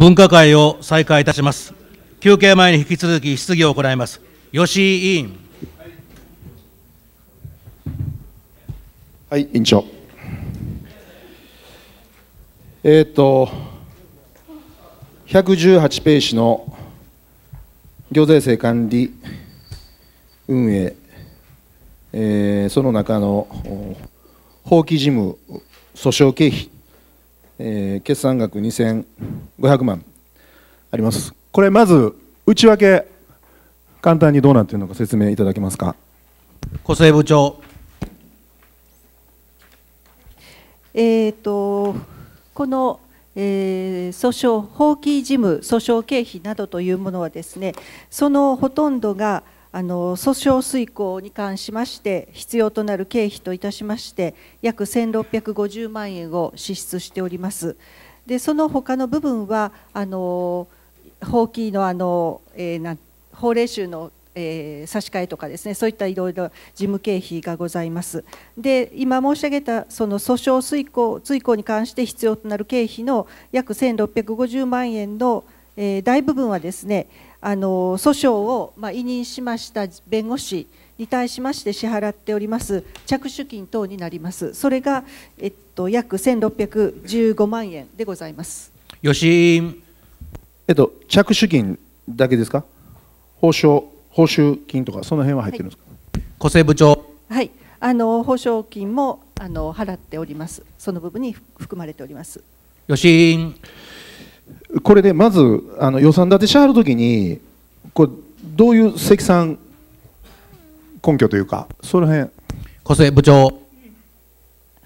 分科会を再開いたします。休憩前に引き続き質疑を行います。吉井委員。はい、委員長。えー、っと、118ページの行財政管理運営、えー、その中の法規事務訴訟経費えー、決算額2500万あります。これまず内訳簡単にどうなっているのか説明いただけますか。小瀬部長。えっ、ー、とこのえー、訴訟、法規事務、訴訟経費などというものはですね、そのほとんどが、あの訴訟遂行に関しまして必要となる経費といたしまして約1650万円を支出しておりますでその他の部分はあの法規のあの、えー、法令集のえー、差し替えとかですねそういったいろいろ事務経費がございますで今申し上げたその訴訟遂行遂行に関して必要となる経費の約1650万円の、えー、大部分はですねあの訴訟を、まあ、委任しました弁護士に対しまして支払っております着手金等になります。それが、えっと、約1615万円でございます。吉井、えっと、着手金だけですか報酬報酬金とかその辺は入ってるんですか、はい、小生部長はいあの報奨金もあの払っておりますその部分に含まれております吉井これでまずあの予算立てしはるときにこれどういう積算根拠というかその辺小瀬部長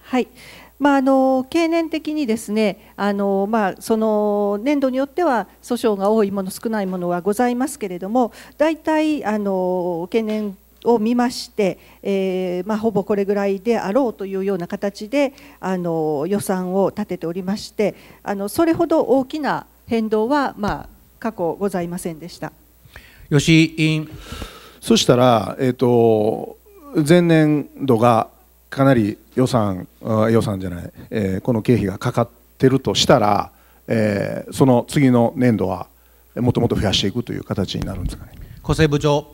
はいまあ、あの経年的にですねあの、まあ、その年度によっては訴訟が多いもの少ないものはございますけれども大体あの経年を見まして、えー、まあ、ほぼこれぐらいであろうというような形であの予算を立てておりましてあのそれほど大きな変動は、まあ、過去ございませんでした。吉井委員そしたら、えーと、前年度がかなり予算予算じゃない、えー、この経費がかかってるとしたら、えー、その次の年度はもっともっと増やしていくという形になるんですかね。厚生部長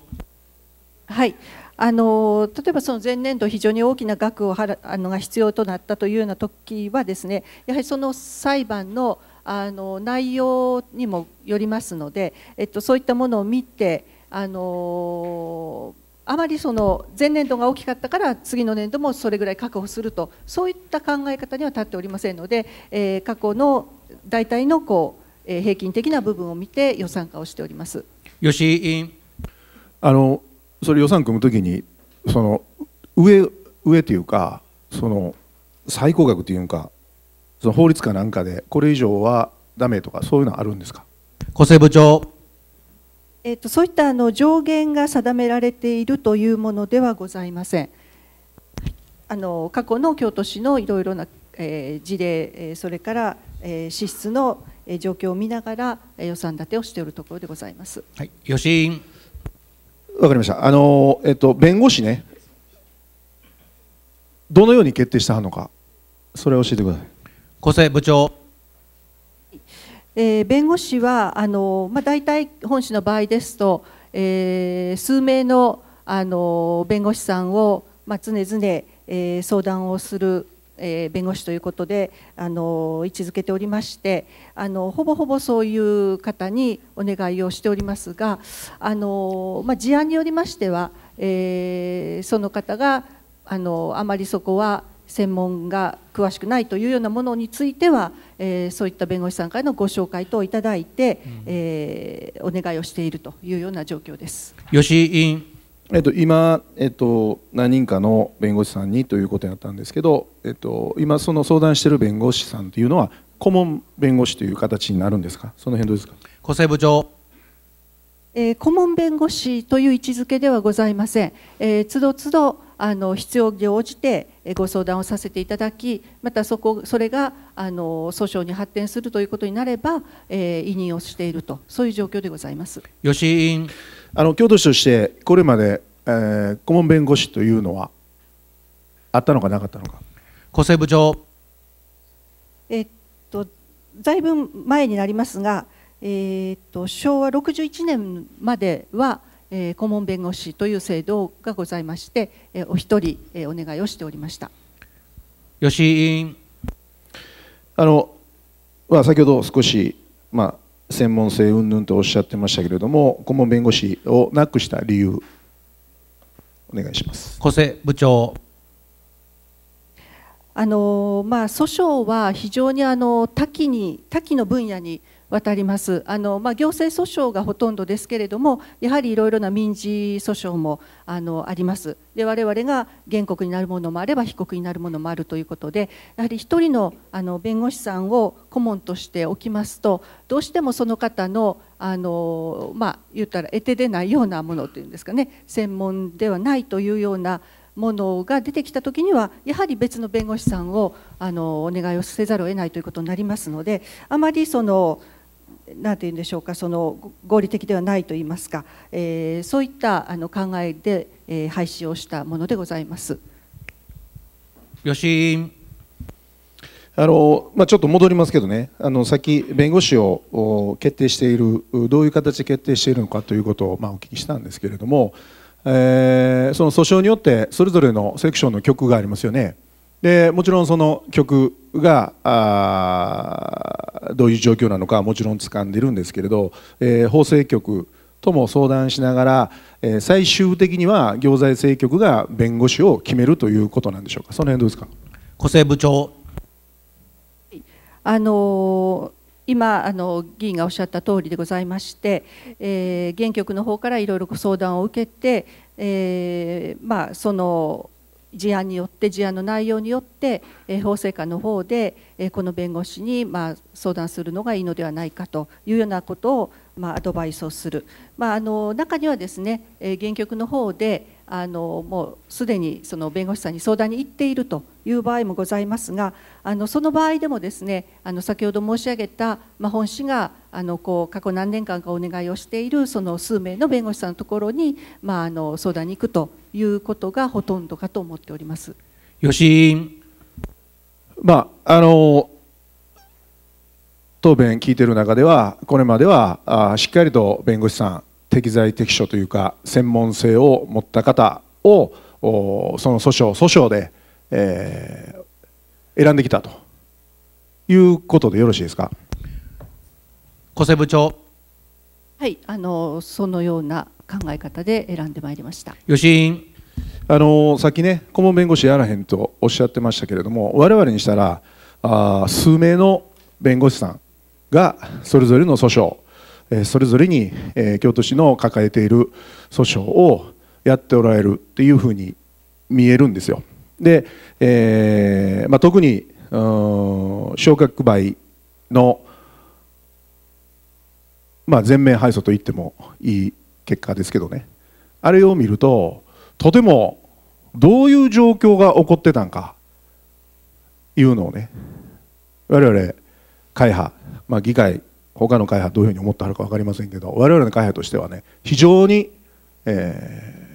はいあの例えばその前年度非常に大きな額を払あのが必要となったというような時はですねやはりその裁判のあの内容にもよりますので、えっと、そういったものを見てあのあまりその前年度が大きかったから次の年度もそれぐらい確保するとそういった考え方には立っておりませんので、えー、過去の大体のこう、えー、平均的な部分を見て予算化をしております。吉委員あのそれ予算組むときにその上上というかその最高額というかその法律かなんかでこれ以上はダメとかそういうのはあるんですか厚生部長えーと、そういったあの上限が定められているというものではございません。あの過去の京都市のいろいろな、えー、事例、えそれから、えー、支出の状況を見ながら予算立てをしておるところでございます。はい、吉井わかりました。あのえっと弁護士ね、どのように決定したのか、それを教えてください。小瀬部長。えー、弁護士はあのまあ大体本市の場合ですと、えー、数名のあの弁護士さんをまあ常々、えー、相談をするえー、弁護士ということであの位置づけておりましてあのほぼほぼそういう方にお願いをしておりますがあの、まあ、事案によりましては、えー、その方があのあまりそこは専門が詳しくないというようなものについては、えー、そういった弁護士さんからのご紹介等をいただいて、うん、えー、お願いをしているというような状況です。吉委員えっと、今、えっと、何人かの弁護士さんにということになったんですけど、えっと、今その相談している弁護士さんというのは顧問弁護士という形になるんですかその辺どうですか厚生部長、えー、顧問弁護士という位置づけではございません、えつどつどあの必要に応じてご相談をさせていただきまたそこそれがあの訴訟に発展するということになれば、えー、委任をしているとそういう状況でございます吉井委員あの京都市としてこれまで、えー、顧問弁護士というのはあったのかなかったのか厚生部長えっとだいぶ前になりますが、えー、っと昭和61年までは、えー、顧問弁護士という制度がございまして、えー、お一人、えー、お願いをしておりました吉井委員あの、まあ、先ほど少し、まあ、専門性云々とおっしゃってましたけれども顧問弁護士をなくした理由お願いします小瀬部長あのまあ、訴訟は非常にあの多岐に多岐の分野に渡りますあの、まあ、行政訴訟がほとんどですけれどもやはりいろいろな民事訴訟もあのありますで我々が原告になるものもあれば被告になるものもあるということでやはり1人のあの弁護士さんを顧問としておきますとどうしてもその方のあの、まあ、言ったら得手でないようなものというんですかね専門ではないというようなものが出てきた時にはやはり別の弁護士さんをあのお願いをせざるを得ないということになりますのであまりその何て言うんでしょうかその合理的ではないと言いますか、えー、そういったあの考えで、えー、廃止をしたものでございます。あのまあ、ちょっと戻りますけどね、あのさっき弁護士を決定している、どういう形で決定しているのかということを、まあ、お聞きしたんですけれども、えー、その訴訟によって、それぞれのセクションの局がありますよね。でもちろんその曲があどういう状況なのかはもちろん掴んでるんですけれど、えー、法制局とも相談しながら、えー、最終的には行財政局が弁護士を決めるということなんでしょうかその辺どうですか個性部長あのー今あの議員がおっしゃった通りでございまして、えー、現局の方からいろいろご相談を受けて、えーまあ、その事案によって事案の内容によって、え法制化の方で、えこの弁護士に、ま相談するのがいいのではないかというようなことを、まアドバイスをする、まあ、あの中にはですね、え原局の方であのもうすでにその弁護士さんに相談に行っているという場合もございますがあのその場合でもですねあの先ほど申し上げた、まあ、本市があのこう過去何年間かお願いをしているその数名の弁護士さんのところに、まあ、あの相談に行くということがほとんどかと思っております。よしまあ、あの答弁聞いてる中ではこれまではあしっかりと弁護士さん適材適所というか専門性を持った方をその訴訟訴訟で、えー、選んできたということでよろしいですか小瀬部長はいあのそのような考え方で選んでまいりました吉井あのさっきね顧問弁護士やらへんとおっしゃってましたけれども我々にしたらあ数名の弁護士さんがそれぞれの訴訟それぞれに京都市の抱えている訴訟をやっておられるっていうふうに見えるんですよ。で、えー、まあ、特に昇格倍の、まあ、全面敗訴と言ってもいい結果ですけどねあれを見るととてもどういう状況が起こってたんかいうのをね我々会派、まあ、議会他の会派どういうふうに思ってはるか分かりませんけど我々の会派としてはね非常に、え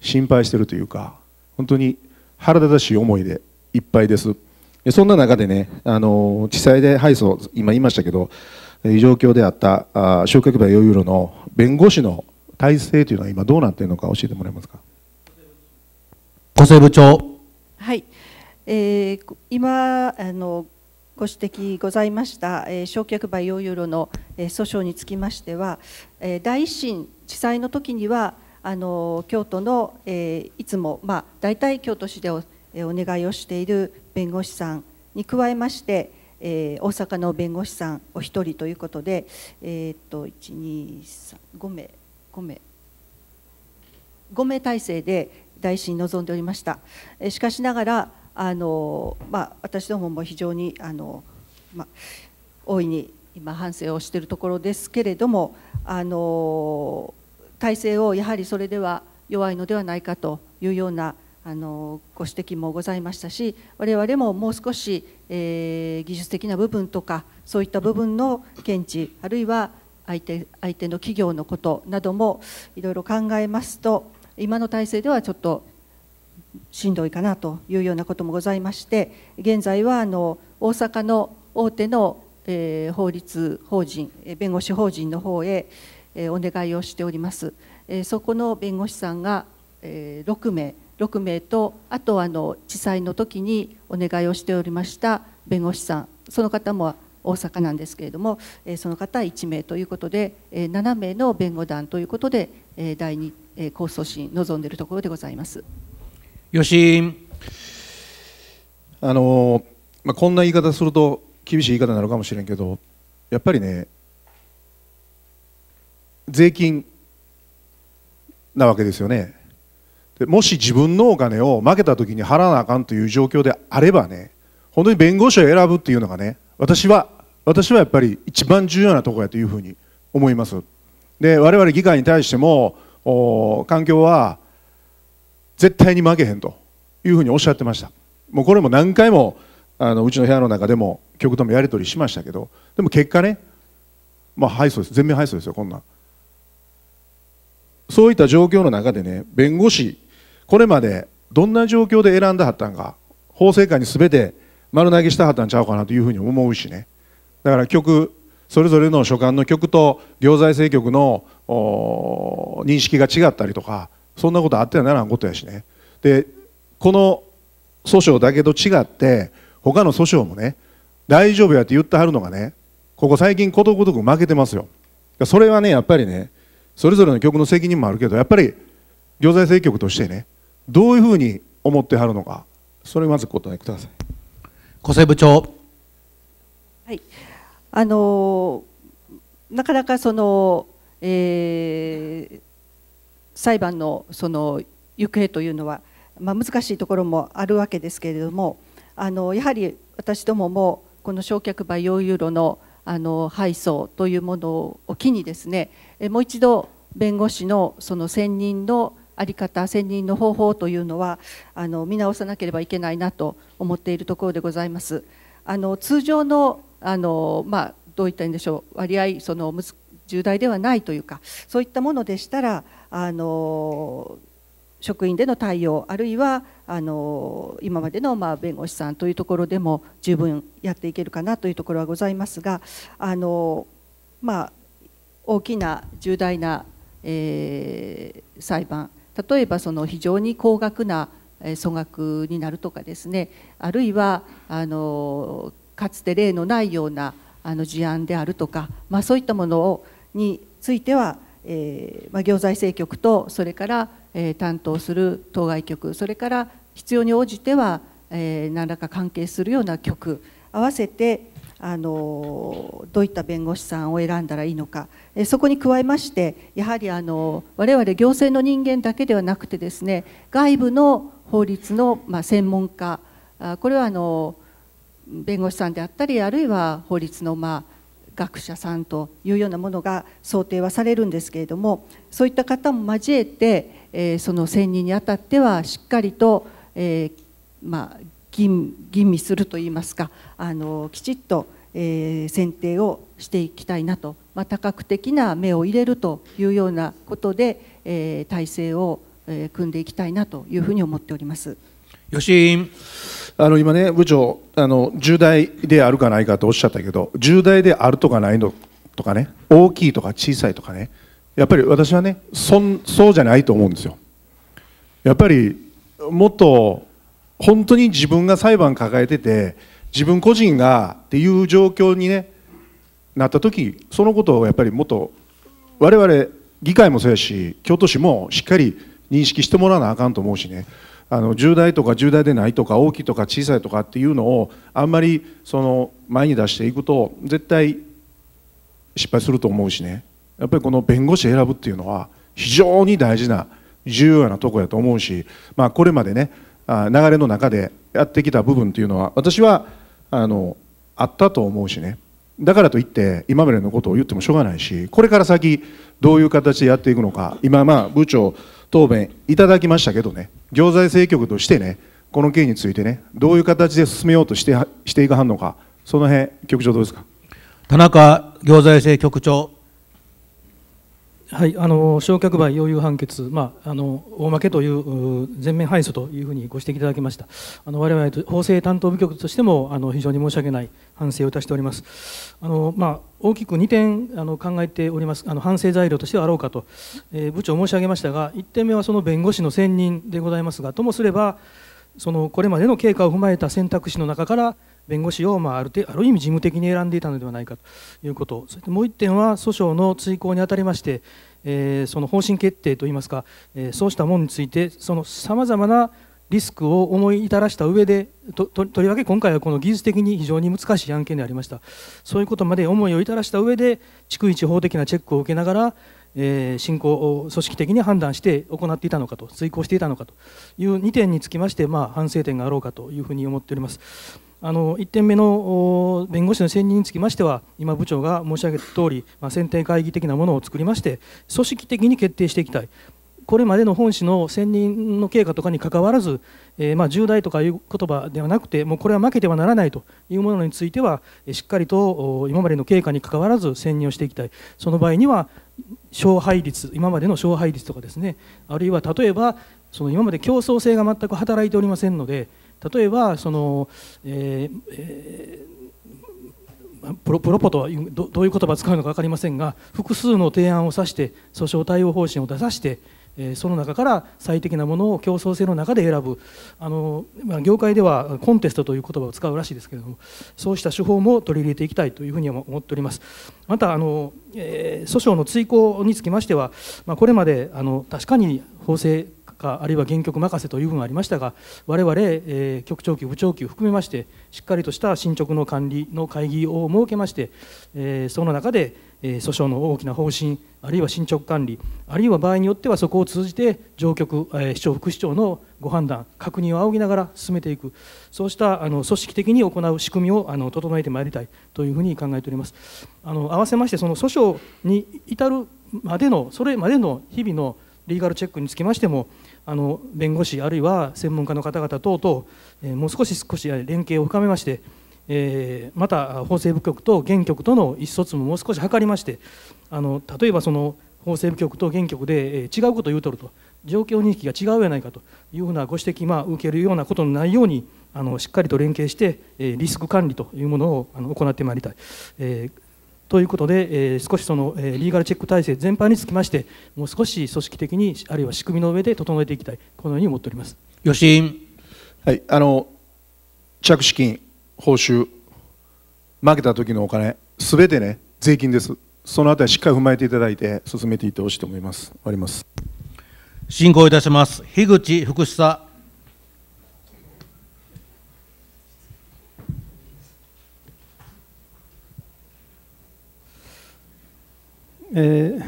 ー、心配してるというか本当に腹立たしい思いでいっぱいですそんな中でねあの地裁で敗訴今言いましたけど異常況であったあ焼却売用ユの弁護士の体制というのは今どうなっているのか教えてもらえますか厚生部長はい、えー、今あのご指摘ございました、え焼却売用ユーロの、え訴訟につきましては、えー、第一審地裁の時にはあの京都の、えいつも、まあ、大体京都市でお,、えお願いをしている弁護士さんに加えまして、え大阪の弁護士さんお一人ということで、えっと1235名5名5名体制で大臣臨んでおりました。しかしながらあの、まあ、私どもも非常にあの、まあ、大いに今反省をしているところですけれどもあの体制をやはりそれでは弱いのではないかというようなあのご指摘もございましたし我々ももう少し、えー、技術的な部分とかそういった部分の検知あるいは相手相手の企業のことなどもいろいろ考えますと今の体制ではちょっとしんどいかなというようなこともございまして現在はあの大阪の大手の、え法律法人弁護士法人の方へ、えお願いをしております、えそこの弁護士さんが、え6名6名とあとあの地裁の時にお願いをしておりました弁護士さんその方も大阪なんですけれども、えその方1名ということで、え7名の弁護団ということで、え第2、え控訴審臨んでいるところでございます。吉井あの、まあ、こんな言い方すると厳しい言い方なのかもしれんけどやっぱりね税金なわけですよねでもし自分のお金を負けた時に払わなあかんという状況であればね本当に弁護士を選ぶっていうのがね私は私はやっぱり一番重要なところやというふうに思いますで我々議会に対しても環境は絶対に負けへんというふうにおっしゃってましたもうこれも何回もあのうちの部屋の中でも局ともやり取りしましたけどでも結果ねまあ敗訴です全面敗訴ですよこんなそういった状況の中でね弁護士これまでどんな状況で選んだはったんか法制化に全て丸投げしたはったんちゃうかなというふうに思うしねだから局それぞれの所管の局と行財政局の認識が違ったりとかそんなことあってはならんことやしねでこの訴訟だけと違って他の訴訟もね大丈夫やって言ってはるのがねここ最近ことごとく負けてますよそれはねやっぱりねそれぞれの局の責任もあるけどやっぱり行財政局としてねどういうふうに思ってはるのかそれまず答えください小瀬部長はいあのなかなかその、えー裁判のその行方というのは、まあ、難しいところもあるわけですけれどもあのやはり私どももこの焼却売用ユーロのあの配送というものを機にですねもう一度弁護士のその選任の在り方選任の方法というのはあの見直さなければいけないなと思っているところでございます。あの通常のあの、まあ、どういったんでしょう割合その重大ではないというかそういったものでしたらあの職員での対応あるいはあの今までのまあ弁護士さんというところでも十分やっていけるかなというところはございますがあの、まあ、大きな重大な、えー、裁判例えばその非常に高額な総額になるとかですねあるいはあのかつて例のないようなあの事案であるとか、まあ、そういったものについてはえーまあ、行財政局とそれから、えー、担当する当該局それから必要に応じては、えー、何らか関係するような局合わせてあのどういった弁護士さんを選んだらいいのかそこに加えましてやはりあの我々行政の人間だけではなくてですね外部の法律の、まあ、専門家これはあの弁護士さんであったりあるいは法律の、まあ学者さんというようなものが想定はされるんですけれどもそういった方も交えて、えー、その選任にあたってはしっかりと、えー、まあ、吟味するといいますかあのきちっと、えー、選定をしていきたいなと、まあ、多角的な目を入れるというようなことで、えー、体制を、えー、組んでいきたいなというふうに思っております。吉井あの今ね部長あの重大であるかないかとおっしゃったけど重大であるとかないのとかね大きいとか小さいとかねやっぱり私はねそんそうじゃないと思うんですよ。やっぱりもっと本当に自分が裁判抱えてて自分個人がっていう状況に、ね、なった時そのことをやっぱりもっと我々議会もそうやし京都市もしっかり認識してもらわなあかんと思うしねあの重大とか重大でないとか大きいとか小さいとかっていうのをあんまりその前に出していくと絶対失敗すると思うしねやっぱりこの弁護士選ぶっていうのは非常に大事な重要なとこやと思うし、まあ、これまでね流れの中でやってきた部分っていうのは私はあのあったと思うしねだからといって今までのことを言ってもしょうがないしこれから先どういう形でやっていくのか今まあ部長答弁いただきましたけどね行財政局としてね、この件についてね、どういう形で進めようとしてしていかはんのか、その辺、局長どうですか。田中行財政局長。はい、あの焼却売余裕判決、まあ、あの大負けという全面敗訴というふうにご指摘いただきました、あの我々と法制担当部局としてもあの非常に申し訳ない反省をいたしております、あのまあ、大きく2点あの考えております、あの反省材料としてはあろうかと、えー、部長申し上げましたが、1点目はその弁護士の選任でございますが、ともすれば、そのこれまでの経過を踏まえた選択肢の中から弁護士をまああるある意味事務的に選んでいたのではないかということそしてもう1点は訴訟の追行にあたりまして、えー、その方針決定といいますか、えー、そうしたものについてそのさまざまなリスクを思い至らした上でととりわけ今回はこの技術的に非常に難しい案件でありましたそういうことまで思いを至らした上で逐一法的なチェックを受けながらえー、進行組織的に判断して行っていたのかと遂行していたのかという2点につきまして、まあ、反省点があろうかというふうに思っております。あの1点目の弁護士の選任につきましては、今、部長が申し上げたとおり、まあ、選定会議的なものを作りまして、組織的に決定していきたい、これまでの本市の選任の経過とかにかかわらず、えー、まあ重大とかいう言葉ではなくて、もうこれは負けてはならないというものについては、しっかりと今までの経過にかかわらず選任をしていきたい、その場合には、勝敗率今までの勝敗率とかですねあるいは例えばその今まで競争性が全く働いておりませんので例えばその、えーえー、プロプロポとはどういう言葉を使うのか分かりませんが複数の提案を指して訴訟対応方針を出させてえその中から最適なものを競争性の中で選ぶあの、まあ、業界ではコンテストという言葉を使うらしいですけれどもそうした手法も取り入れていきたいというふうには思っておりますまたあの、えー、訴訟の追行につきましては、まあ、これまであの確かに法制化あるいは原局任せという部分にありましたが我々、えー、局長級部長級含めましてしっかりとした進捗の管理の会議を設けまして、えー、その中で訴訟の大きな方針あるいは進捗管理あるいは場合によってはそこを通じて上局市長副市長のご判断確認を仰ぎながら進めていくそうしたあの組織的に行う仕組みをあの整えてまいりたいというふうに考えておりますあの合わせましてその訴訟に至るまでのそれまでの日々のリーガルチェックにつきましてもあの弁護士あるいは専門家の方々等々、えもう少し少し連携を深めましてえー、また法制部局と原局との意思疎通ももう少し図りましてあの例えばその法制部局と原局で、えー、違うことを言うとると状況認識が違うやないかというふうなご指摘、まあ、受けるようなことのないようにあのしっかりと連携して、えー、リスク管理というものをあの行ってまいりたい。えーということで、えー、少しその、えー、リーガルチェック体制全般につきまして、もう少し組織的に、あるいは仕組みの上で整えていきたい、このように思っております吉井、はい、あの着手金報酬負けた時のお金すべてね税金ですそのあたりしっかり踏まえていただいて進めていってほしいと思います終わります進行いたします樋口福久えー、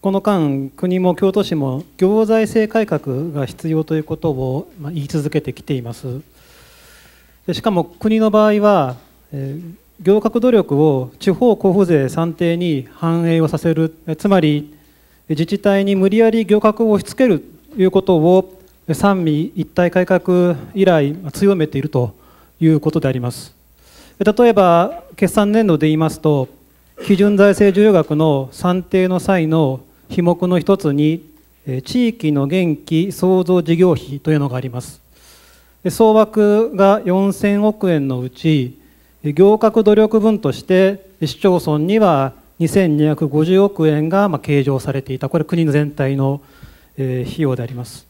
この間、国も京都市も行財政改革が必要ということを、まあ、言い続けてきています。でしかも国の場合は、えー、行革努力を地方交付税算定に反映をさせるつまり自治体に無理やり行革を押し付けるということを三位一体改革以来強めているということであります例えば決算年度で言いますと基準財政需要額の算定の際の費目の一つに地域の元気創造事業費というのがあります総額が4000億円のうち行革努力分として市町村には2250億円が計上されていたこれ国全体の費用であります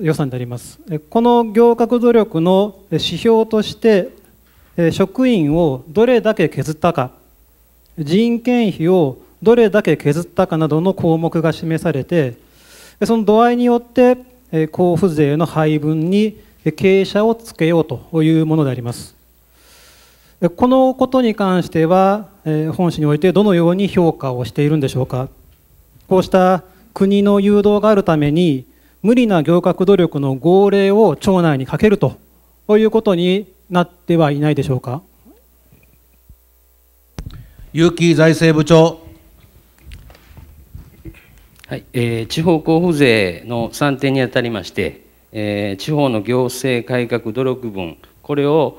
予算でありますこの行革努力の指標として職員をどれだけ削ったか人件費をどれだけ削ったかなどの項目が示されてその度合いによって交付税の配分に経営者をつけようというものでありますこのことに関しては本市においてどのように評価をしているんでしょうかこうした国の誘導があるために無理な行革努力の号令を町内にかけるということになってはいないでしょうか有機財政部長はいえー、地方交付税の算定にあたりまして、え地方の行政改革努力分これを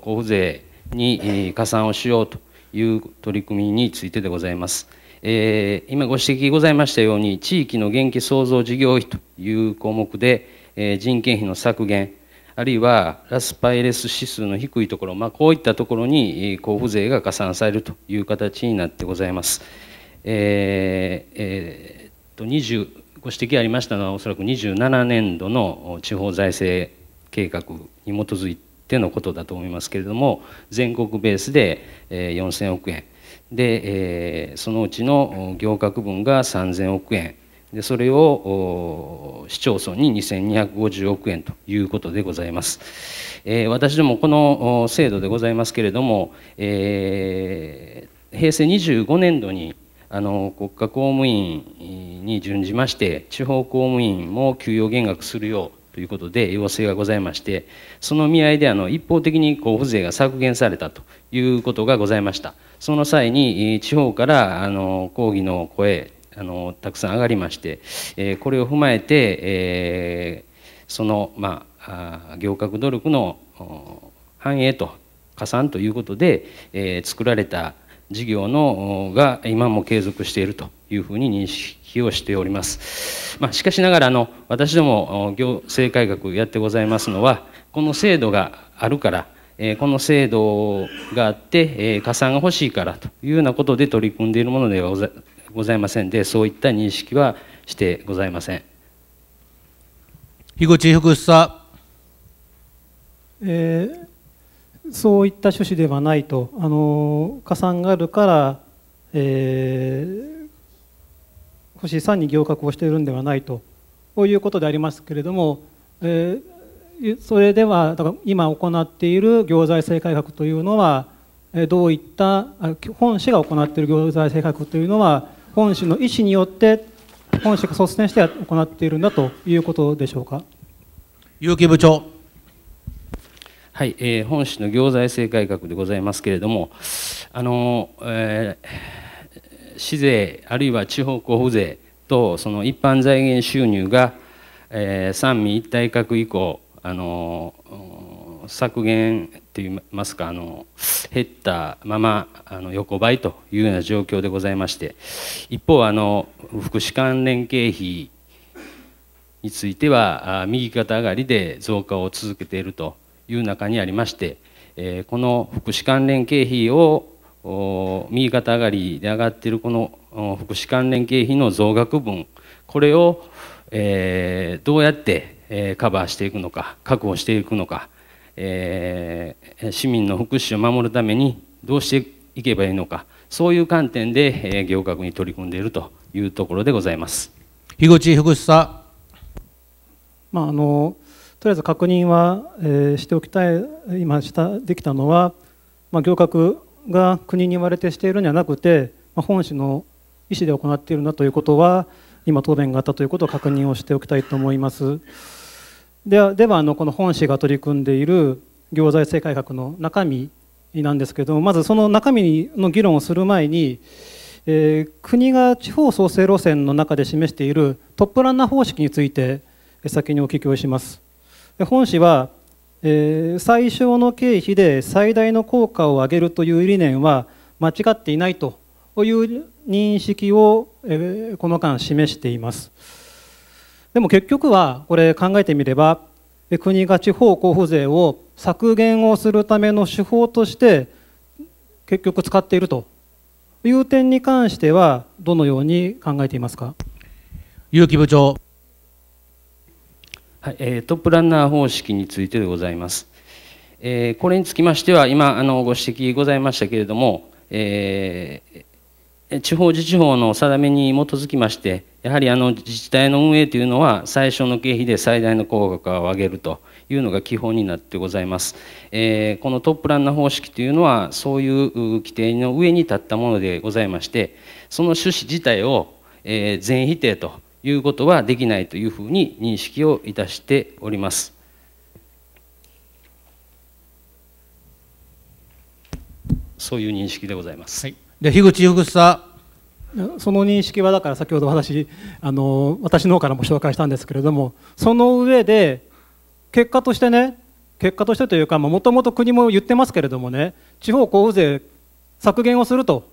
交付税に加算をしようという取り組みについてでございます。えー、今ご指摘ございましたように地域の元気創造事業費という項目で、えー、人件費の削減あるいはラスパイレス指数の低いところ、まあ、こういったところに交付税が加算されるという形になってございます。えーえー、と20ご指摘ありましたのはおそらく27年度の地方財政計画に基づいてのことだと思いますけれども全国ベースで4,000億円でそのうちの行革分が3,000億円でそれを市町村に2250億円ということでございます、え私どもこの制度でございますけれども、え平成25年度にあの国家公務員に準じまして地方公務員も給与減額するようということで要請がございましてその見合いであの一方的に交付税が削減されたということがございましたその際に地方からあの抗議の声あのたくさん上がりまして、えこれを踏まえて、えその、まあ、行革努力の反映と加算ということで、え作られた事業のが今も継続しているというふうに認識をしております。まあ、しかしながらあの私ども行政改革やってございますのはこの制度があるからこの制度があって加算が欲しいからというようなことで取り組んでいるものではございませんでそういった認識はしてございません。樋口福さん、えーそういった趣旨ではないとあの加算があるから、えー、星3に行革をしているんではないとこういうことでありますけれども、えー、それではだから今行っている行財政改革というのはどういった本市が行っている行財政改革というのは本市の意思によって本市が率先して行っているんだということでしょうか。有機部長はい、えー、本市の行財政改革でございますけれども、あの、えー、市税あるいは地方交付税とその一般財源収入が、えー、三位一体格以降、あの削減といいますかあの減ったままあの横ばいというような状況でございまして一方あの福祉関連経費については右肩上がりで増加を続けているという中にありまして、えこの福祉関連経費を右肩上がりで上がっているこの福祉関連経費の増額分これを、えどうやって、えカバーしていくのか確保していくのか、え市民の福祉を守るためにどうしていけばいいのかそういう観点で、え行革に取り組んでいるというところでございます。樋口福祉まあ、あのとりあえず確認は、えー、しておきたい今したできたのは、まあ、行革が国に言われてしているんじゃなくて、まあ、本市の意思で行っているんだということは今答弁があったということを確認をしておきたいと思います。ではではあのこの本市が取り組んでいる行財政改革の中身なんですけどもまずその中身の議論をする前に、えー、国が地方創生路線の中で示しているトップランナー方式について先にお聞きをします。本誌は、えー、最小の経費で最大の効果を上げるという理念は間違っていないという認識を、えー、この間示していますでも結局はこれ考えてみれば国が地方交付税を削減をするための手法として結局使っているという点に関してはどのように考えていますか結城部長はいえー、トップランナー方式についてでございます。えー、これにつきましては、今あのご指摘ございましたけれども、えー、地方自治法の定めに基づきまして、やはりあの自治体の運営というのは、最初の経費で最大の効果を上げるというのが基本になってございます。えー、このトップランナー方式というのは、そういう規定の上に立ったものでございまして、その趣旨自体を、え全否定と。いうことはできないというふうに認識をいたしております。そういう認識でございます。はい、で樋口福さその認識はだから先ほど私あの私の方からも紹介したんですけれどもその上で結果としてね結果としてというかもともと国も言ってますけれどもね地方交付税削減をすると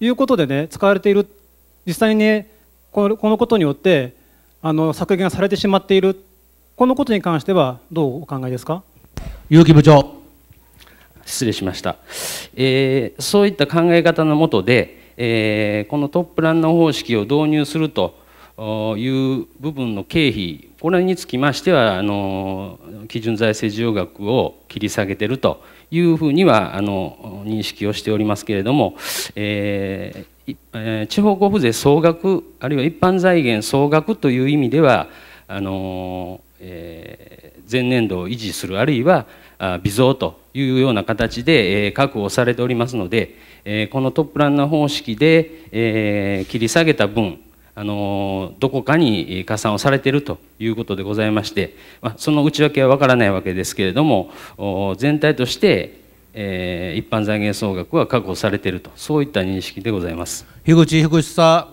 いうことでね使われている実際にねこのことによってあの削減されてしまっているこのことに関してはどうお考えですか有機部長失礼しました、えー、そういった考え方のもとで、えー、このトップランナー方式を導入するという部分の経費これにつきましてはあの基準財政需要額を切り下げているというふうにはあの認識をしておりますけれども、えーえー、地方交付税総額あるいは一般財源総額という意味ではあのー、えー、前年度を維持するあるいは微増というような形で、えー、確保されておりますので、えー、このトップランナー方式で、えー、切り下げた分あのどこかに加算をされているということでございまして、まあ、その内訳は分からないわけですけれども全体としてえー、一般財源総額は確保されているとそういった認識でございます樋口福士さ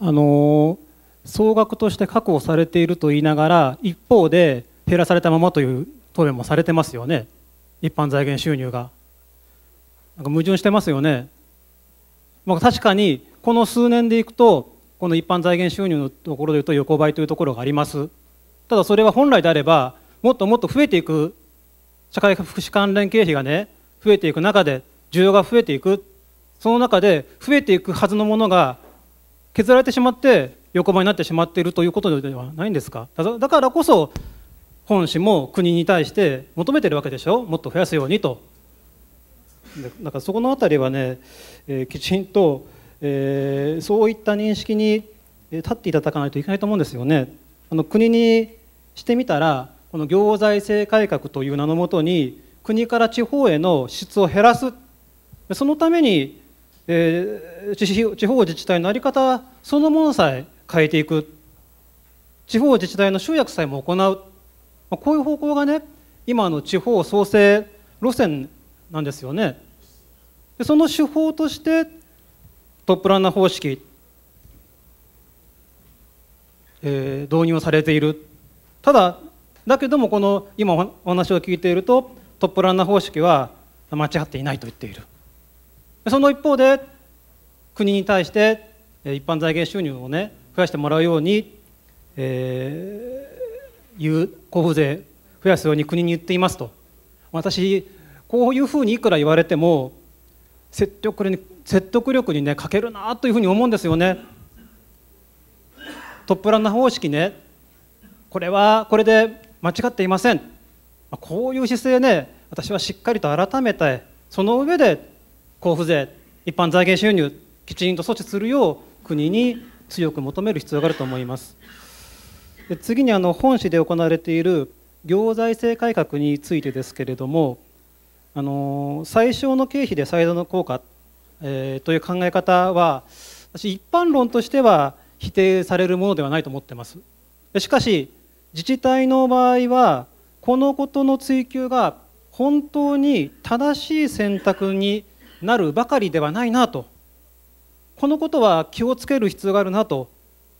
んあの総額として確保されていると言いながら一方で減らされたままという答弁もされてますよね一般財源収入がなんか矛盾してますよね、まあ、確かにこの数年でいくとこの一般財源収入のところでいうと横ばいというところがありますただそれは本来であればもっともっと増えていく社会福祉関連経費がね増えていく中で需要が増えていくその中で増えていくはずのものが削られてしまって横ばいになってしまっているということではないんですかだからこそ本市も国に対して求めてるわけでしょもっと増やすようにとだからそこの辺りはね、えー、きちんと、えー、そういった認識に立っていただかないといけないと思うんですよねあの国にしてみたらこの行財政改革という名のもとに国から地方への支出を減らすそのために、えー、地方自治体の在り方そのものさえ変えていく地方自治体の集約さえも行うこういう方向がね今の地方創生路線なんですよね。でその手法としてトップランナー方式、えー、導入されているただだけどもこの今お話を聞いているとトップランナー方式は間違っていないと言っているその一方で国に対して一般財源収入をね増やしてもらうように、えー、いう交付税増やすように国に言っていますと私こういうふうにいくら言われても説得力に説得力にね欠けるなというふうに思うんですよね。トップランナー方式ねこれはこれで間違っていませんこういう姿勢ね私はしっかりと改めてその上で交付税一般財源収入きちんと措置するよう国に強く求める必要があると思いますで次にあの本市で行われている行財政改革についてですけれどもあの最小の経費で最大の効果、えー、という考え方は私一般論としては否定されるものではないと思ってますしかし自治体の場合はこのことの追求が本当に正しい選択になるばかりではないなとこのことは気をつける必要があるなと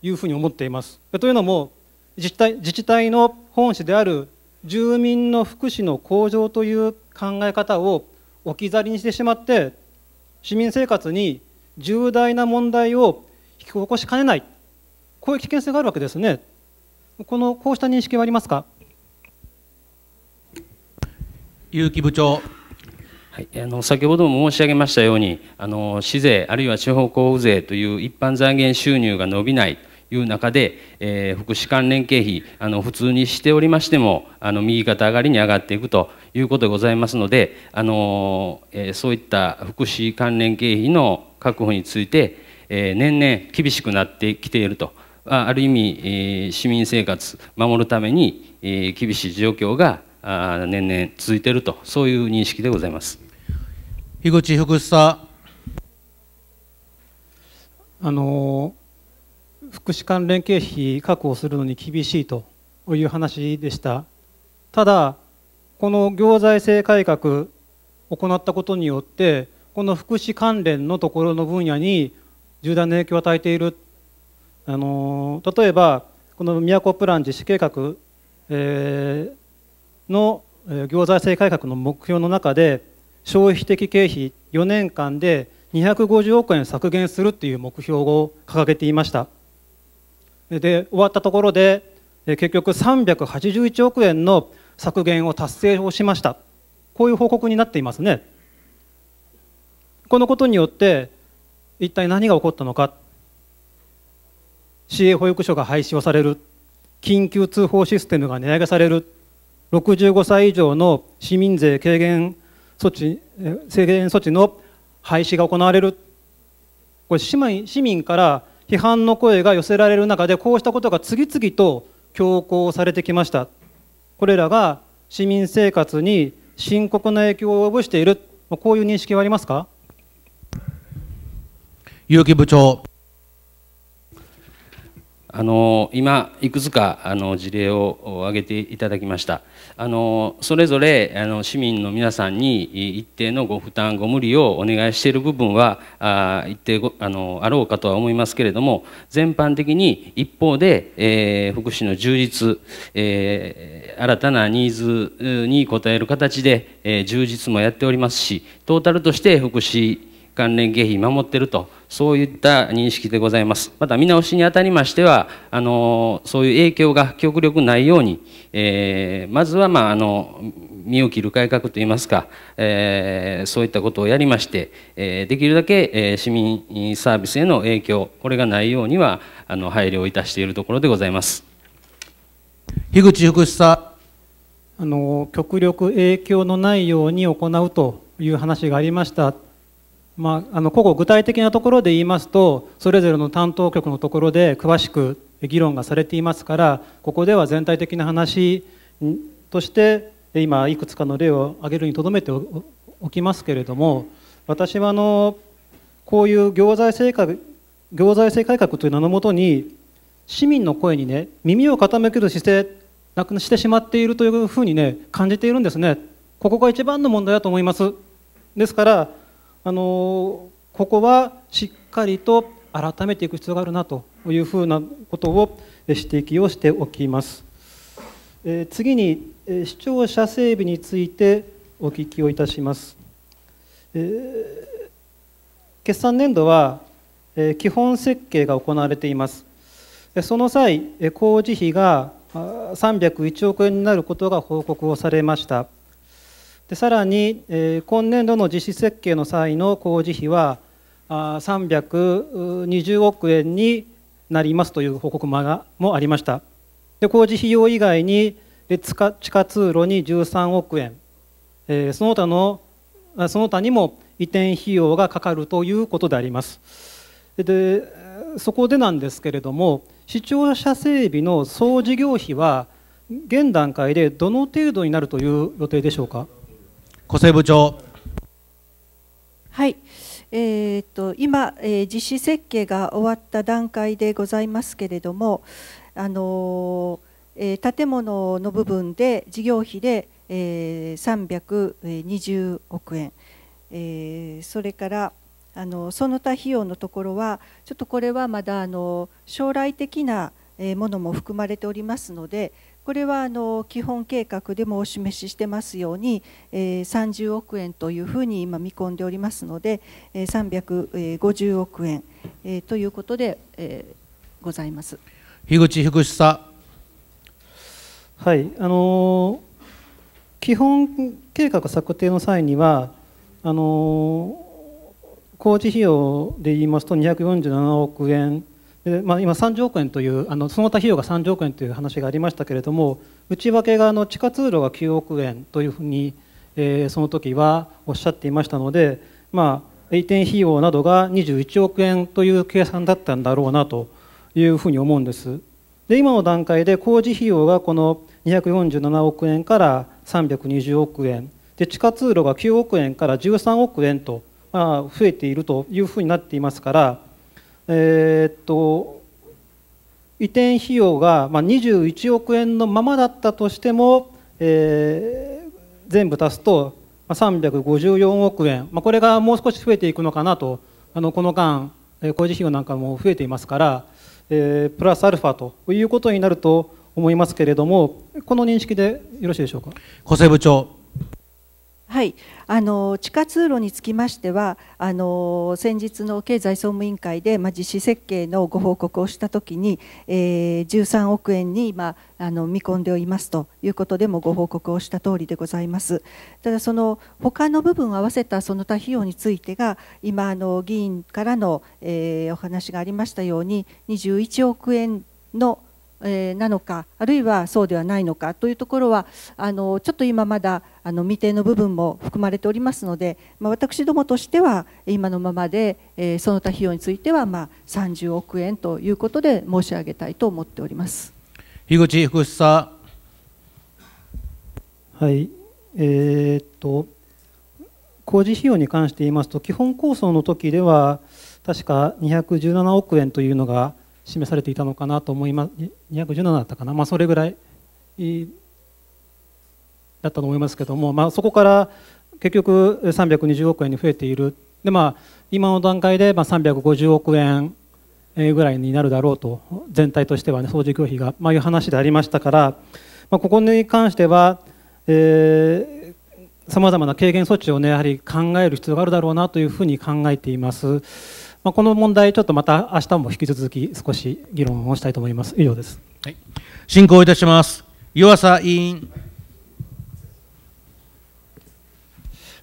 いうふうに思っています。というのも自治体自治体の本質である住民の福祉の向上という考え方を置き去りにしてしまって市民生活に重大な問題を引き起こしかねないこういう危険性があるわけですね。このこうした認識はありますか有機部長。はい、あの先ほども申し上げましたようにあの市税あるいは地方交付税という一般財源収入が伸びないという中で、えー、福祉関連経費あの普通にしておりましてもあの右肩上がりに上がっていくということでございますのであの、えー、そういった福祉関連経費の確保について、えー、年々厳しくなってきていると。ある意味、えー、市民生活守るために、えー、厳しい状況が年々続いているとそういう認識でございます樋口福久あの福祉関連経費確保するのに厳しいという話でしたただこの行財政改革行ったことによってこの福祉関連のところの分野に重大な影響を与えているあの例えばこの宮古プラン実施計画、えー、の行財政改革の目標の中で消費的経費4年間で250億円削減するという目標を掲げていましたで終わったところで結局381億円の削減を達成をしましたこういう報告になっていますねこのことによって一体何が起こったのか市営保育所が廃止をされる緊急通報システムが値上げされる65歳以上の市民税軽減措置制限措置の廃止が行われるこれ市民市民から批判の声が寄せられる中でこうしたことが次々と強行されてきましたこれらが市民生活に深刻な影響を及ぼしているこういう認識はありますか有機部長あの今いくつかあの事例を挙げていただきましたあのそれぞれあの市民の皆さんに一定のご負担ご無理をお願いしている部分はあ一定あのあろうかとは思いますけれども全般的に一方で、えー、福祉の充実、えー、新たなニーズに応える形で、えー、充実もやっておりますしトータルとして福祉関連経費守ってるとそういった認識でございますまた見直しにあたりましてはあのそういう影響が極力ないように、えー、まずは、まあ、あの身を切る改革といいますか、えー、そういったことをやりまして、えー、できるだけ、えー、市民サービスへの影響これがないようにはあの配慮をいたしているところでございます樋口福久あの極力影響のないように行うという話がありましたまあ、あの個々具体的なところで言いますとそれぞれの担当局のところで詳しく議論がされていますからここでは全体的な話として今いくつかの例を挙げるにとどめておきますけれども私はあのこういう行財政改行財政改革という名のもとに市民の声にね耳を傾ける姿勢なくしてしまっているというふうにね感じているんですねここが一番の問題だと思いますですからあのここはしっかりと改めていく必要があるなというふうなことを指摘をしておきます。え次に、え視聴者整備についてお聞きをいたします。えー、決算年度は、え基本設計が行われています。その際、工事費が301億円になることが報告をされました。でさらに、えー、今年度の実施設計の際の工事費はあ320億円になりますという報告もありましたで工事費用以外に地下地下通路に13億円、えー、その他のその他にも移転費用がかかるということでありますでそこでなんですけれども視聴者整備の総事業費は現段階でどの程度になるという予定でしょうか。小瀬部長。はい、えーと、今、えー、実施設計が終わった段階でございますけれども、あのー、えー、建物の部分で事業費で、えー、320億円、えー、それからあのその他費用のところはちょっとこれはまだあの将来的なものも含まれておりますので、これはあの基本計画でもお示ししてますように、えー、30億円というふうに今見込んでおりますので、えー、350億円、えー、ということで、えー、ございます。樋口福久はいあのー、基本計画策定の際にはあのー、工事費用で言いますと247億円でまあ、今30億円というあのその他費用が30億円という話がありましたけれども内訳があの地下通路が9億円というふうに、えー、その時はおっしゃっていましたので、まあ、移転費用などが21億円という計算だったんだろうなというふうに思うんですで今の段階で工事費用がこの247億円から320億円で地下通路が9億円から13億円と、まあ、増えているというふうになっていますからえー、っと移転費用が、まあ、21億円のままだったとしても、えー、全部足すと354億円、まあ、これがもう少し増えていくのかなとあのこの間工事費用なんかも増えていますから、えー、プラスアルファということになると思いますけれどもこの認識でよろしいでしょうか。厚生部長はい、あの地下通路につきましてはあの先日の経済総務委員会で、まあ、実施設計のご報告をしたときに、えー、13億円に、今あ、あの見込んでおりますということでもご報告をした通りでございますただその他の部分を合わせたその他費用についてが今あの議員からの、えー、お話がありましたように21億円のなのかあるいはそうではないのかというところはあのちょっと今まだあの未定の部分も含まれておりますので、まあ、私どもとしては今のままで、えその他費用についてはま30億円ということで申し上げたいと思っております樋口福久はいえー、っと工事費用に関して言いますと基本構想の時では確か217億円というのが示されていたのかなと思います217だったかな、まあ、それぐらいだったと思いますけども、まあ、そこから結局320億円に増えているで、まあ、今の段階でまあ350億円ぐらいになるだろうと全体としては、ね、総事業費が、まあ、いう話でありましたから、まあ、ここに関してはさまざまな軽減措置を、ね、やはり考える必要があるだろうなというふうに考えています。まあ、この問題、ちょっとまた明日も引き続き少し議論をしたいと思います。以上です。はい、進行いたします。湯浅委員。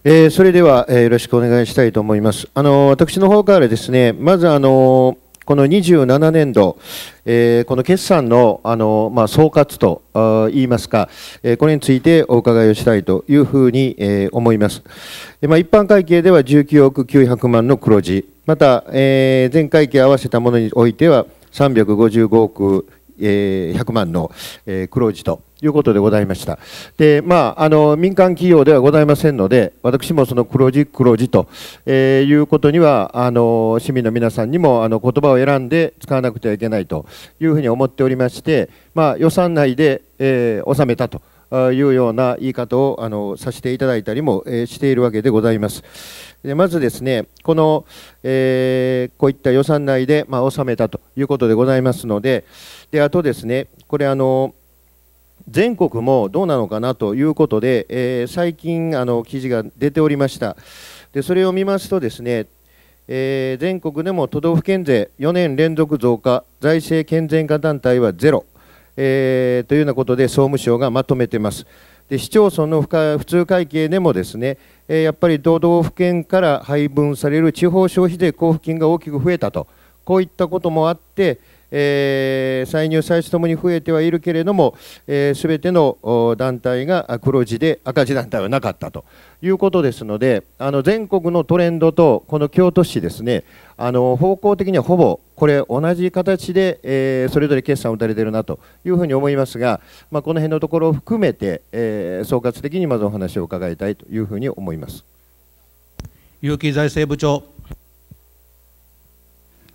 えー、それでは、えー、よろしくお願いしたいと思います。あの私の方からですね、まずあのこの27年度、えー、この決算のあの、まあ、総括とあ言いますか、えー、これについてお伺いをしたいというふうに、えー、思います。まあ、一般会計では19億900万の黒字、また、えー、前会計合わせたものにおいては、355億100万の黒字ということでございました。で、まあ、あの民間企業ではございませんので、私もその黒字、黒字と、えー、いうことには、あの市民の皆さんにもあの言葉を選んで使わなくてはいけないというふうに思っておりまして、まあ、予算内で、えー、納めたと。いうような言い方をあのさせていただいたりも、えしているわけでございます。でまずですね、この、えー、こういった予算内で、まあ、納めたということでございますので、であとですね、これあの、全国もどうなのかなということで、えー、最近あの記事が出ておりました。でそれを見ますとですね、えー、全国でも都道府県税4年連続増加、財政健全化団体はゼロ。えー、というようなことで総務省がまとめてます。で市町村の普通会計でもですね、えー、やっぱり都道府県から配分される地方消費税交付金が大きく増えたとこういったこともあって、えー、歳入歳出ともに増えてはいるけれども、す、えー、べ、ての団体が黒字で赤字団体はなかったということですので、あの全国のトレンドと、この京都市ですね、あの方向的にはほぼこれ同じ形で、えー、それぞれ決算を打たれているなというふうに思いますが、まあ、この辺のところを含めて、えー、総括的にまずお話を伺いたいというふうに思います有機財政部長。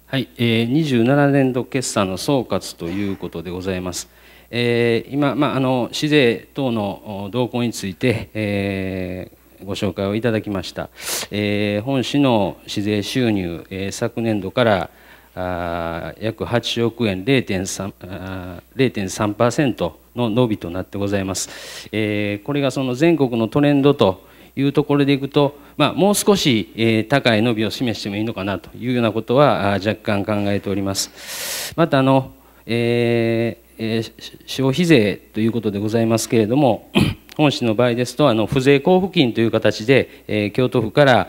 はい、えー、27年度決算の総括ということでございます。えー、今、まあ、あの市税等の動向について、えー、ご紹介をいただきました、えー、本市の市税収入、えー、昨年度からあ約8億円0.3%の伸びとなってございます、えー、これがその全国のトレンドというところでいくと、まあ、もう少し、え高い伸びを示してもいいのかなというようなことは若干考えておりますまたあの、えー、消費税ということでございますけれども本市の場合ですとあの不税交付金という形で、えー、京都府から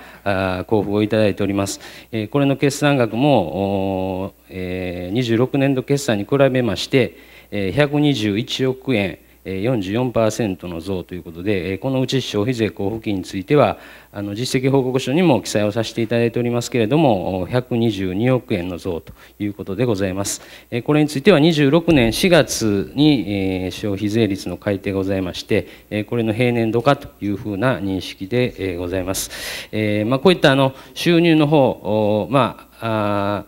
交付をいただいております、えー、これの決算額も、えー、26年度決算に比べまして、えー、121億円44%の増ということで、このうち消費税交付金については、あの実績報告書にも記載をさせていただいておりますけれども、122億円の増ということでございます。これについては26年4月に消費税率の改定がございまして、これの平年度かというふうな認識でございます。まあ、こういったあの収入の方、まあ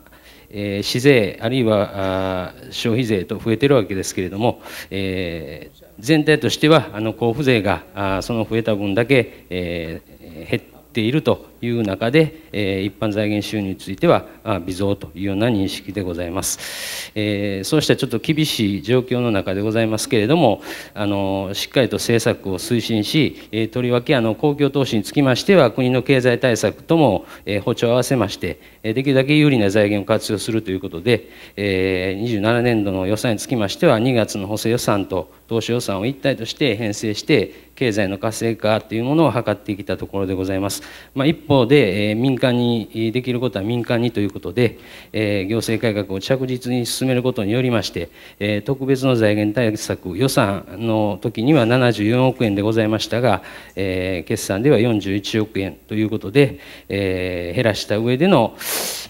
市税あるいは消費税と増えているわけですけれども、えー、全体としてはあの交付税がその増えた分だけ、えー、減っているという中で、えー、一般財源収入については微増というような認識でございます、えー、そうしたちょっと厳しい状況の中でございますけれどもあのしっかりと政策を推進し、えー、とりわけあの公共投資につきましては国の経済対策とも、えー、歩調を合わせまして、えできるだけ有利な財源を活用するということで、えー、27年度の予算につきましては2月の補正予算と投資予算を一体として編成して経済の活性化というものを図ってきたところでございます。まあ、一方で、え民間にできることは民間にということで、え行政改革を着実に進めることによりまして、え特別の財源対策予算の時には74億円でございましたが、え決算では41億円ということで、え減らした上での、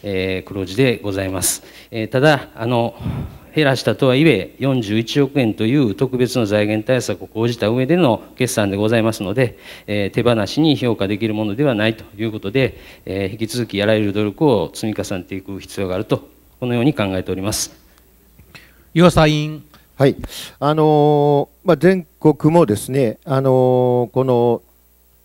え黒字でございます。えただあの減らしたとはいえ41億円という特別の財源対策を講じた上での決算でございますので、えー、手放しに評価できるものではないということで、えー、引き続きやられる努力を積み重ねていく必要があるとこのように考えております岩佐委員はいあのー、まあ、全国もですね、あのこの、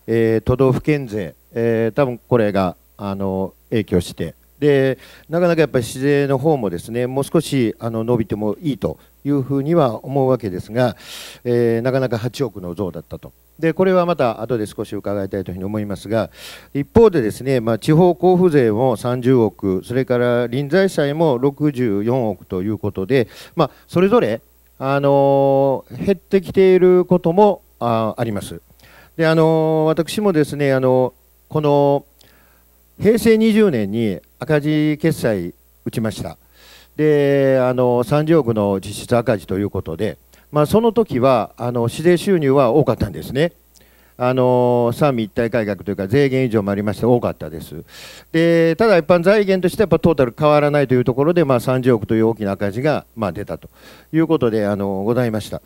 え都道府県税、え多分これが、あの影響して、でなかなかやっぱり市税の方もですねもう少しあの伸びてもいいというふうには思うわけですが、えー、なかなか8億の増だったと。でこれはまた後で少し伺いたいというふに思いますが一方でですね、まあ、地方交付税も30億それから臨済債も64億ということで、まあ、それぞれ、あのー、減ってきていることもあります。であのー、私もですね、あのこの平成20年に赤字決済打ちました。であの30億の実質赤字ということで、まあ、その時はあの市税収入は多かったんですね。あの三位一体改革というか税源以上もありまして多かったですでただ一般財源としてやっぱトータル変わらないというところで、まあ、30億という大きな赤字が、まあ、出たということであのございました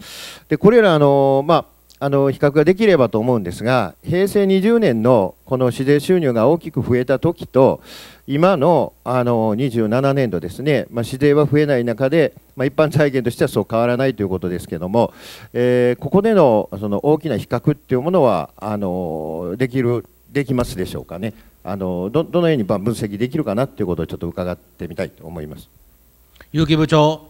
でこれらあの、まああの比較ができればと思うんですが平成20年のこの市税収入が大きく増えた時と今のあの27年度ですね、まあ、市税は増えない中で、まあ、一般財源としてはそう変わらないということですけども、えー、ここでのその大きな比較っていうものはあのできるできますでしょうかねあのどのように分析できるかなっていうことをちょっと伺ってみたいと思います。有機部長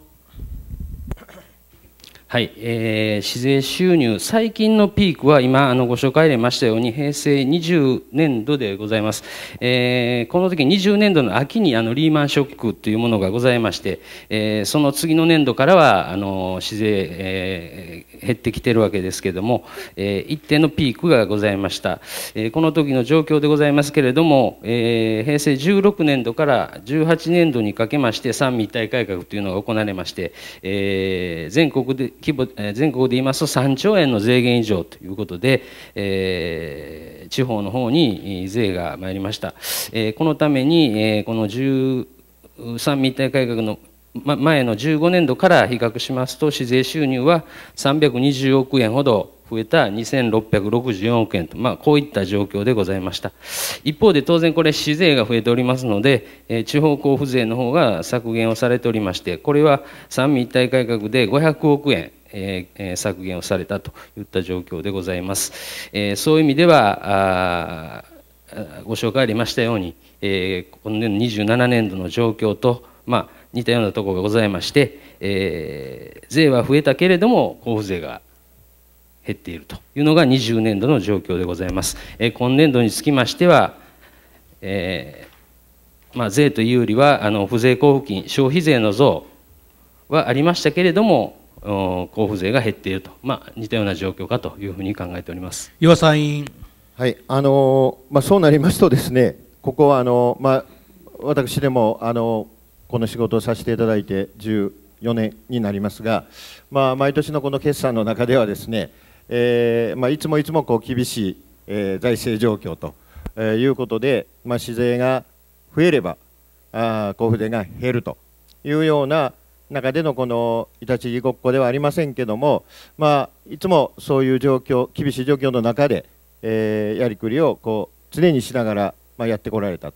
はい、えー、市税収入、最近のピークは今あのご紹介ありましたように平成20年度でございます、えー、この時20年度の秋にあのリーマンショックというものがございまして、えー、その次の年度からはあの市税、えー、減ってきてるわけですけれども、えー、一定のピークがございました、えー、この時の状況でございますけれども、えー、平成16年度から18年度にかけまして三位一体改革というのが行われまして、えー、全国で規模全国で言いますと3兆円の税減以上ということで、えー、地方の方に税が参りました、えー、このために、えー、この13日体改革の前の15年度から比較しますと市税収入は320億円ほど増えた2664億円と、まあ、こういった状況でございました一方で当然これ市税が増えておりますので、え地方交付税の方が削減をされておりましてこれは三位一体改革で500億円えー、削減をされたといった状況でございます。えー、そういう意味ではご紹介ありましたように、えー、今年度27年度の状況と、まあ、似たようなところがございまして、えー、税は増えたけれども交付税が減っているというのが20年度の状況でございます。え今年度につきましては、えー、まあ、税というよりはあの不税交付金消費税の増はありましたけれども交付税が減っていると、まあ、似たような状況かというふうに考えております岩佐委員、はいあのまあ、そうなりますとですねここはあの、まあ、私でもあのこの仕事をさせていただいて14年になりますが、まあ、毎年のこの決算の中ではですねえー、まあ、いつもいつもこう厳しい、えー、財政状況と、えいうことで、まあ、市税が増えればあ交付税が減るというような中でのこのいたちぎごっこではありませんけども、まあ、いつもそういう状況厳しい状況の中で、えー、やりくりをこう常にしながら、まあ、やってこられた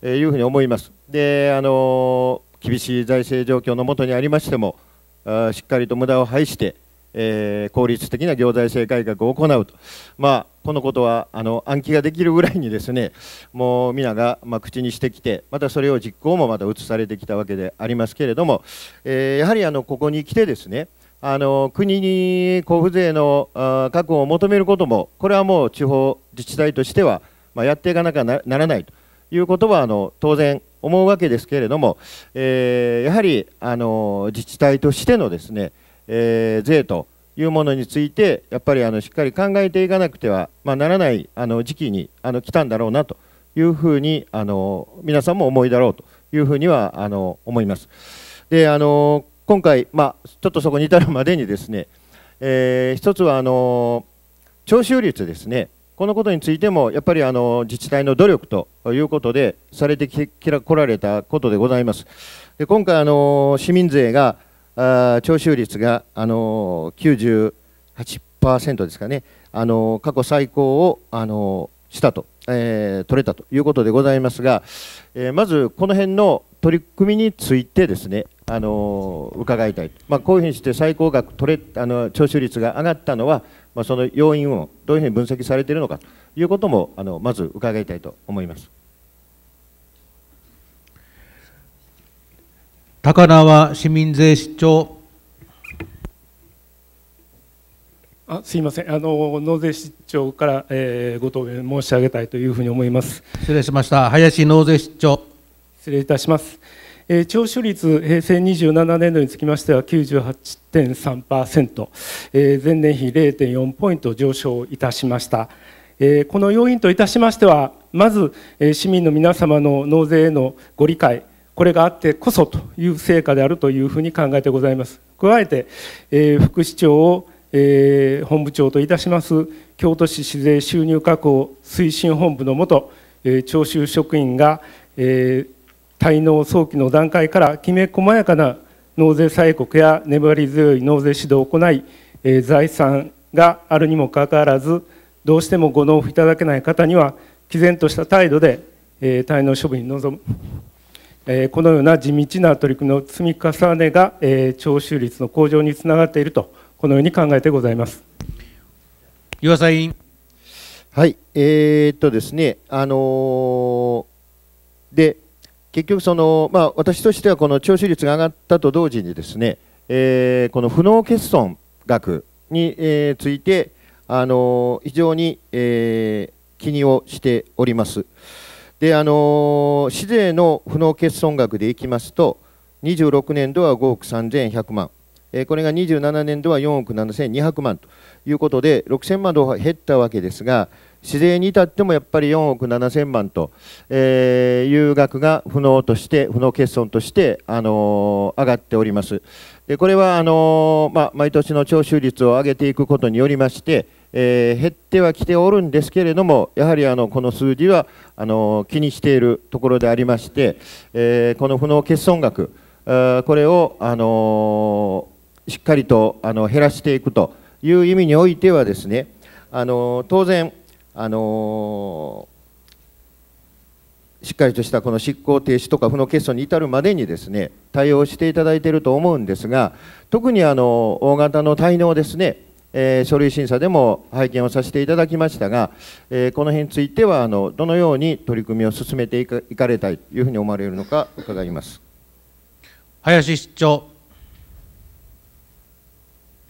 というふうに思います。であの厳しい財政状況のもとにありましてもあしっかりと無駄を排してえー、効率的な行財政改革を行うと、まあ、このことはあの暗記ができるぐらいにですねもう皆が、まあ、口にしてきてまたそれを実行もまた移されてきたわけでありますけれども、えー、やはりあのここに来てですねあの国に交付税の確保を求めることもこれはもう地方自治体としては、まあ、やっていかなきゃならないということはあの当然思うわけですけれども、えー、やはりあの自治体としてのですねえー、税というものについて、やっぱりあのしっかり考えていかなくては、まあ、ならないあの時期にあの来たんだろうなというふうにあの皆さんも思いだろうというふうにはあの思います。であの今回、まあ、ちょっとそこに至るまでにですね、えー、一つはあの徴収率ですね、このことについてもやっぱりあの自治体の努力ということでされてきらこられたことでございます。で今回あの市民税があ徴収率が、あのー、98%ですかね、あのー、過去最高を、あのー、したと、えー、取れたということでございますが、えー、まずこの辺の取り組みについてですね、あの伺いたい、まあ、こういうふうにして最高額取れあの徴収率が上がったのは、まあ、その要因をどういうふうに分析されているのかということもあのまず伺いたいと思います。高輪市民税市長あすいませんあの納税市長から、えー、ご答弁申し上げたいというふうに思います失礼しました林納税市長失礼いたします、えー、徴収率平成27年度につきましては98.3%、えー、前年比0.4ポイント上昇いたしましたこの要因といたしましてはまず市民の皆様の納税へのご理解これがあってこそという成果であるというふうに考えてございます加えて、えー、副市長を、えー、本部長といたします京都市市税収入確保推進本部のもと、えー、徴収職員が、えー、滞納早期の段階からきめ細やかな納税催告や粘り強い納税指導を行い、えー、財産があるにもかかわらずどうしてもご納付いただけない方には毅然とした態度で、えー、滞納処分に臨むこのような地道な取り組みの積み重ねが徴収率の向上につながっているとこのように考えてございます岩佐委員はいえー、っとですねあのー、で結局その、まあ、私としてはこの徴収率が上がったと同時にですね、えー、この不能欠損額に、えついて、あの非常に、えー、気にをしております。であの市税の不納欠損額でいきますと、26年度は5億3100万、えこれが27年度は4億7200万ということで、6000万度減ったわけですが、市税に至ってもやっぱり4億7000万と、いう額が不能として、不能欠損として、あの上がっております。でこれはあのまあ、毎年の徴収率を上げていくことによりまして、えー、減ってはきておるんですけれども、やはりあのこの数字はあの気にしているところでありまして、えー、この不能欠損額、これをあのしっかりとあの減らしていくという意味においてはですね、あの当然あのしっかりとしたこの執行停止とか不能欠損に至るまでにですね対応していただいていると思うんですが特にあの大型の滞納ですねえ書類審査でも拝見をさせていただきましたが、えこの辺についてはあのどのように取り組みを進めていかいかれたいというふうに思われるのか伺います林室長。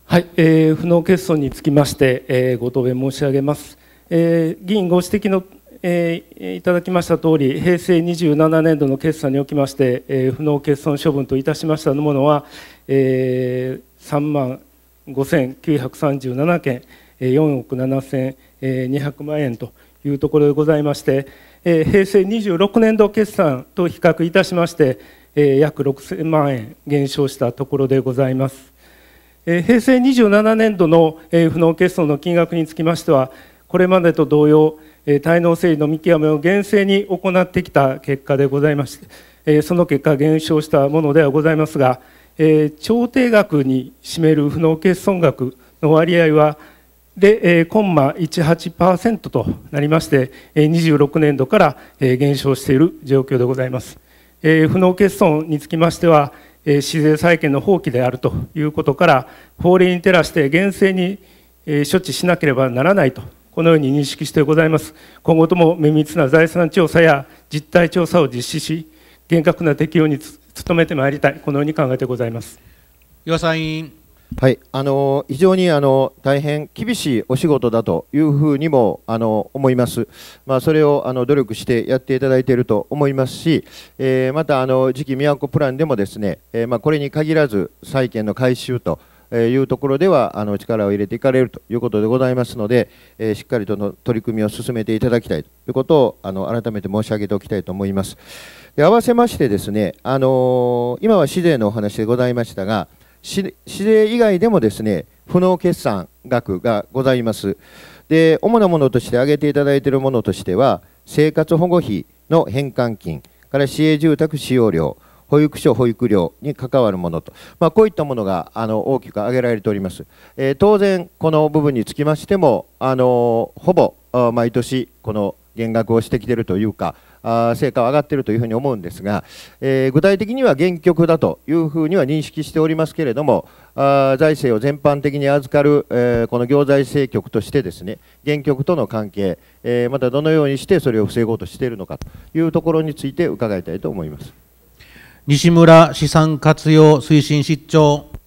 はい、えー、不能欠損につきまして、えー、ご答弁申し上げます。えー、議員ご指摘の、えー、いただきました通り、平成27年度の決算におきまして、えー、不能欠損処分といたしましたものは、えー、3万5937件、4億7200万円というところでございまして、平成26年度決算と比較いたしまして、約6000万円減少したところでございます。平成27年度の不能欠損の金額につきましては、これまでと同様、滞納整理の見極めを厳正に行ってきた結果でございまして、その結果、減少したものではございますが、えー、調停額に占める不能欠損額の割合はで、えー、コンマ18%となりまして、えー、26年度から、えー、減少している状況でございます。えー、不能欠損につきましては、えー、自然債権の放棄であるということから、法令に照らして厳正に、えー、処置しなければならないと、このように認識してございます。今後とも綿密な財産調査や実態調査を実施し、厳格な適用に努めてまいりたいこのように考えてございます岩佐委員はい、あの非常にあの大変厳しいお仕事だというふうにもあの思います、まあ、それをあの努力してやっていただいていると思いますし、えー、またあの次期宮古プランでもですね、えー、まあ、これに限らず債権の回収とえいうところではあの力を入れていかれるということでございますので、えー、しっかりとの取り組みを進めていただきたいということをあの改めて申し上げておきたいと思います。合わせましてですね、あのー、今は市税のお話でございましたが、市税以外でもですね、不能決算額がございます。で、主なものとして挙げていただいているものとしては、生活保護費の返還金、から市営住宅使用料、保育所保育料に関わるものと、まあ、こういったものがあの大きく挙げられております。えー、当然、この部分につきましても、あのほぼ毎年、この減額をしてきているというか、あ成果は上がっているというふうに思うんですが、えー、具体的には原局だというふうには認識しておりますけれどもあ財政を全般的に預かる、えー、この行財政局としてですね原局との関係、えー、またどのようにしてそれを防ごうとしているのかというところについて伺いたいと思います西村資産活用推進室長。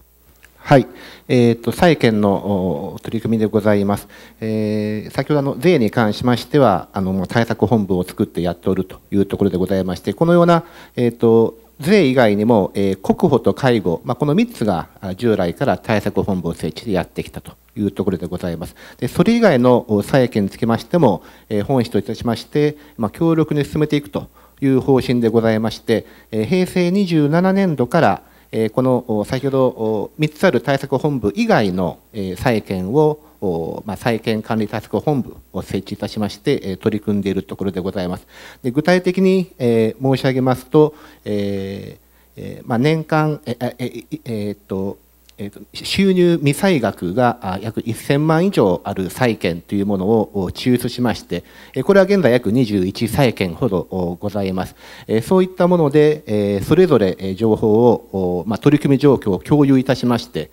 はい、えーと、債権の取り組みでございます、えー、先ほどの税に関しましてはあの対策本部を作ってやっておるというところでございましてこのような、えーと、と税以外にも、えー、国保と介護、まあ、この3つが従来から対策本部を設置でやってきたというところでございます。でそれ以外の債権につきましても、えー、本市といたしまして、まあ、強力に進めていくという方針でございまして、えー、平成27年度からえこの先ほど3つある対策本部以外の、え債権をま債権管理対策本部を設置いたしまして、え取り組んでいるところでございます。で具体的に、え申し上げますと、えま年間、ええっとえー、と収入未済額が約1000万以上ある債券というものを抽出しまして、これは現在約21債券ほどございます。そういったもので、それぞれ情報を、まあ、取り組み状況を共有いたしまして、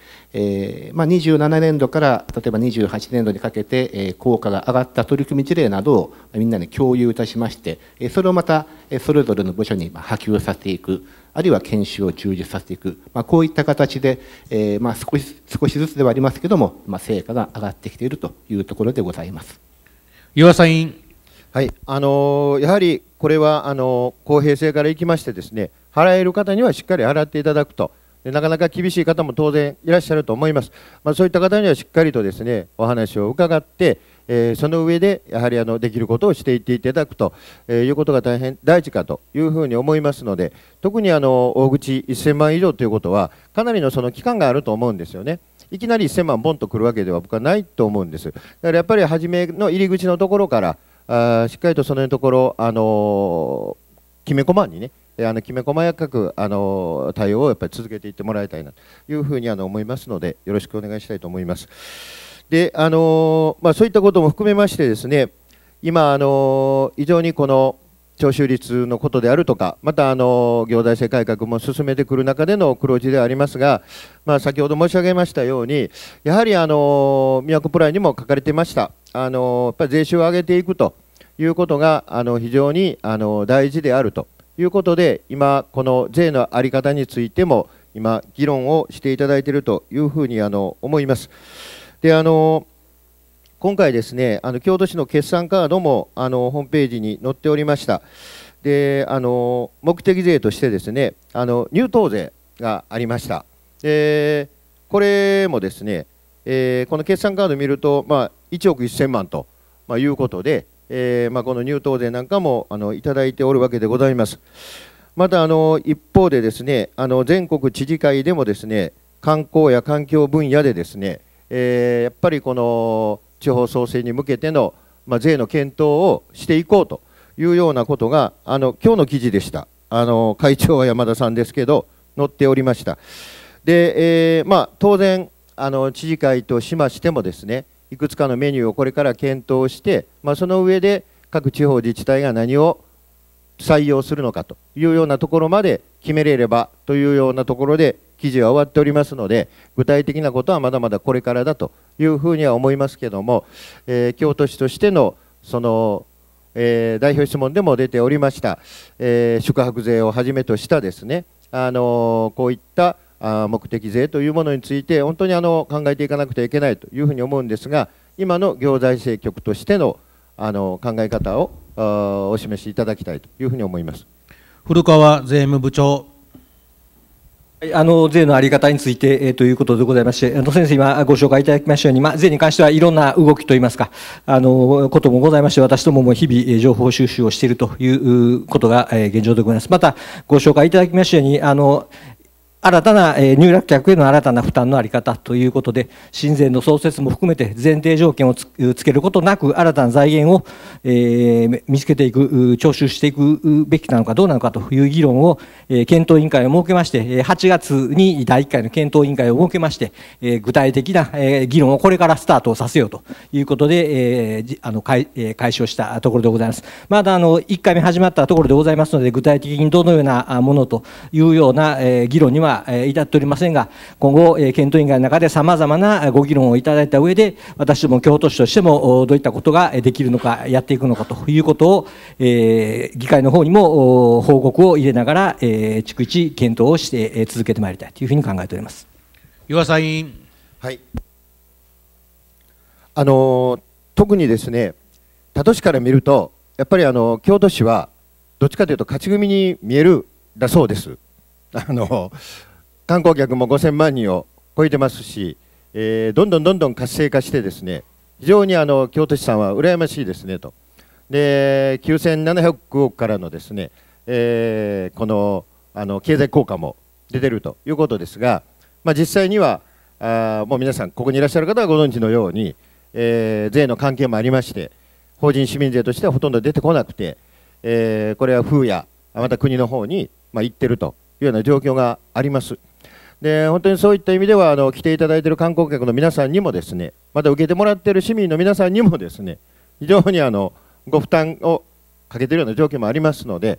まあ、27年度から例えば28年度にかけて効果が上がった取り組み事例などをみんなに共有いたしまして、それをまたそれぞれの部署に波及させていく。あるいは研修を充実させていく、まあ、こういった形で、えー、まあ、少し少しずつではありますけども、まあ、成果が上がってきているというところでございます。岩佐委員はいあのやはりこれはあの公平性からいきましてですね払える方にはしっかり払っていただくとなかなか厳しい方も当然いらっしゃると思います、まあ、そういった方にはしっかりとですねお話を伺ってえその上でやはりあのできることをしていっていただくということが大変大事かというふうに思いますので特にあの大口1000万以上ということはかなりのその期間があると思うんですよね。いきなり1000万ボンとくるわけでは僕はないと思うんです。だからやっぱり初めの入り口のところからあしっかりとそのところ、あのきめ細にねあのきめ細やかくあの対応をやっぱり続けていってもらいたいなというふうにあの思いますのでよろしくお願いしたいと思います。であのまあ、そういったことも含めましてですね今、あの非常にこの徴収率のことであるとか、またあの行財政改革も進めてくる中での黒字ではありますが、まあ、先ほど申し上げましたように、やはりあの宮プライにも書かれていました、あのやっぱり税収を上げていくということがあの非常にあの大事であるということで、今、この税の在り方についても、今、議論をしていただいているというふうにあの思います。であの今回ですねあの京都市の決算カードもあのホームページに載っておりましたであの目的税としてですねあの入党税がありましたでこれもですね、えー、この決算カード見ると、まあ、1億1000万と、まあ、いうことで、えー、まあ、この入党税なんかもあのいただいておるわけでございますまたあの一方でですねあの全国知事会でもですね観光や環境分野でですねえー、やっぱりこの地方創生に向けての、まあ、税の検討をしていこうというようなことがあの今日の記事でしたあの会長は山田さんですけど載っておりましたで、えー、まあ、当然あの知事会としましてもですねいくつかのメニューをこれから検討して、まあ、その上で各地方自治体が何を採用するのかというようなところまで決めれればというようなところで記事は終わっておりますので具体的なことはまだまだこれからだというふうには思いますけども、えー、京都市としてのその、えー、代表質問でも出ておりました、えー、宿泊税をはじめとしたですね、あのこういった目的税というものについて本当にあの考えていかなくてはいけないというふうに思うんですが今の行財政局としてのあの考え方をお示しいただきたいというふうに思います古川税務部長あの税のあり方について、えー、ということでございまして、あの先生、今ご紹介いただきましたように、ま税に関してはいろんな動きといいますか、あのこともございまして、私どもも日々、情報収集をしているということが、えー、現状でございます。また、ご紹介いただきましたように、あの新たな、え入楽客への新たな負担の在り方ということで、親善の創設も含めて前提条件をつけることなく、新たな財源を、えー、見つけていく、徴収していくべきなのかどうなのかという議論を、え検討委員会を設けまして、8月に第1回の検討委員会を設けまして、え具体的な、え議論をこれからスタートさせようということで、えあの開開始をしたところでございます。まだあの1回目始まったところでございますので、具体的にどのようなものというような、え議論にはは至っておりませんが今後検討委員会の中でさまざまなご議論をいただいた上で私ども京都市としてもどういったことができるのかやっていくのかということを、え議会の方にも報告を入れながら、え逐一検討をして続けてまいりたいというふうに考えております岩佐委員。はいあの特にですね他都市から見るとやっぱりあの京都市はどっちかというと勝ち組に見えるだそうです。あの観光客も5000万人を超えてますし、えー、どんどんどんどん活性化してですね非常にあの京都市さんは羨ましいですねとで9700億からのですね、えー、このあの経済効果も出てるということですが、まあ、実際にはあもう皆さんここにいらっしゃる方はご存知のように、えー、税の関係もありまして法人市民税としてはほとんど出てこなくて、えー、これは風やまた国の方に、まあ、行ってるというような状況があります。で本当にそういった意味ではあの来ていただいている観光客の皆さんにもですねまた受けてもらっている市民の皆さんにもですね非常にあのご負担をかけているような状況もありますのでやっ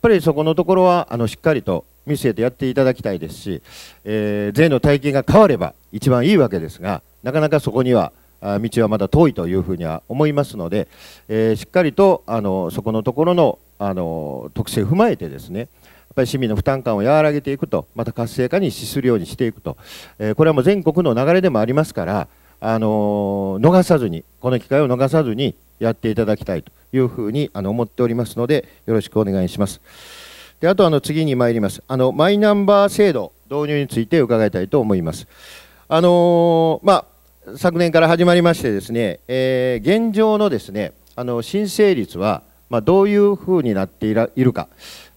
ぱりそこのところはあのしっかりと見据えてやっていただきたいですし、えー、税の体系が変われば一番いいわけですがなかなかそこには道はまだ遠いというふうには思いますので、えー、しっかりとあのそこのところのあの特性を踏まえてですねぱり市民の負担感を和らげていくと、また活性化に資するようにしていくと、えこれはもう全国の流れでもありますから、あの逃さずに、この機会を逃さずにやっていただきたいというふうにあの思っておりますので、よろしくお願いします。であとあの次に参りますあの、マイナンバー制度導入について伺いたいと思います。あのまあ、昨年から始まりまして、ですね、えー、現状のですねあの申請率は、まあ、どういうふうになっているか、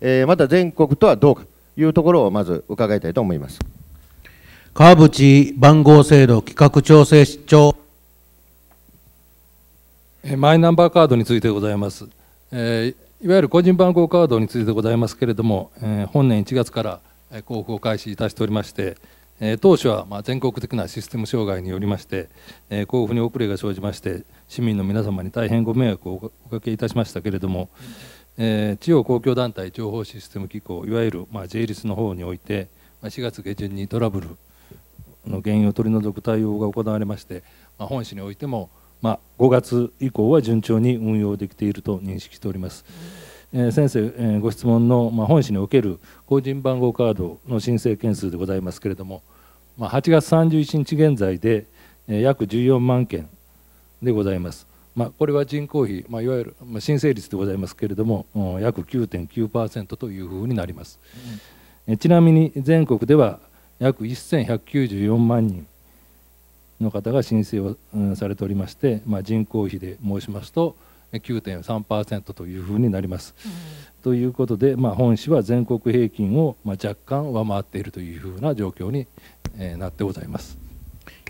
えまた全国とはどうかというところをまず伺いたいと思います川淵番号制度企画調整室長マイナンバーカードについてございます、えー、いわゆる個人番号カードについてございますけれども、えー、本年1月から交付を開始いたしておりまして、えー、当初はま全国的なシステム障害によりまして、え交付に遅れが生じまして市民の皆様に大変ご迷惑をおかけいたしましたけれども、うんえー、地方公共団体情報システム機構いわゆる、まあ、J i s の方において、まあ、4月下旬にトラブルの原因を取り除く対応が行われまして、まあ、本市においても、まあ、5月以降は順調に運用できていると認識しております。えー、先生、えー、ご質問の、まあ、本市における個人番号カードの申請件数でございますけれども、まあ、8月31日現在で、えー、約14万件でございます。まあ、これは人口比、まあ、いわゆる、申請率でございますけれども、うん、約9.9%というふうになります、うん、ちなみに全国では約1194万人の方が申請を、されておりまして、まあ、人口比で申しますと9.3%というふうになります、うん、ということで、まあ、本市は全国平均を、若干上回っているというふうな状況に、なってございます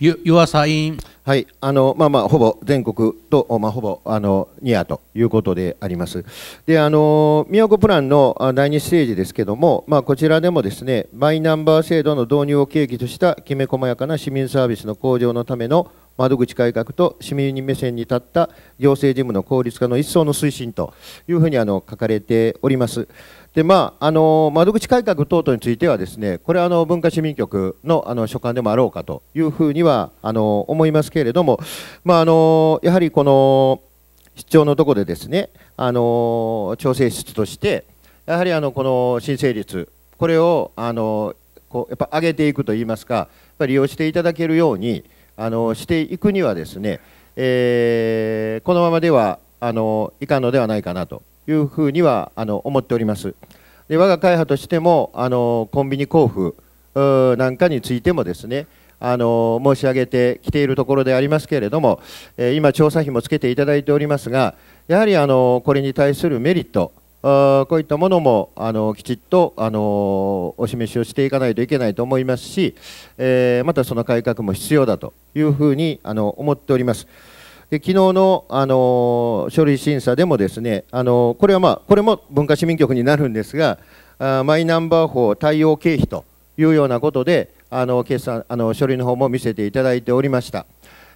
You, y はい、あのまあまあほぼ全国とまあほぼあのニアということであります。で、あの宮古プランの第2ステージですけども、まあこちらでもですね、マイナンバー制度の導入を契機としたきめ細やかな市民サービスの向上のための窓口改革と市民目線に立った行政事務の効率化の一層の推進というふうにあの書かれております。でまああの窓口改革等々についてはですねこれはあの文化市民局のあの所管でもあろうかというふうにはあの思いますけれども、まあ、あのやはりこの市長のところでですねあの調整室としてやはりあのこの申請率これをあのこうやっぱ上げていくといいますかやっぱ利用していただけるようにあのしていくにはですね、えー、このままではあのいかんのではないかなというふうにはあの思っております。で我が会派としてもあのコンビニ交付なんかについてもですねあの申し上げてきているところでありますけれども、え今、調査費もつけていただいておりますが、やはりあのこれに対するメリット、こういったものもあのきちっとあのお示しをしていかないといけないと思いますし、えまたその改革も必要だというふうにあの思っております。で昨日の、あの書類審査でもですね、あのこれは、まあ、これも文化市民局になるんですがあマイナンバー法対応経費というようなことであの決算あの書類の方も見せていただいておりました。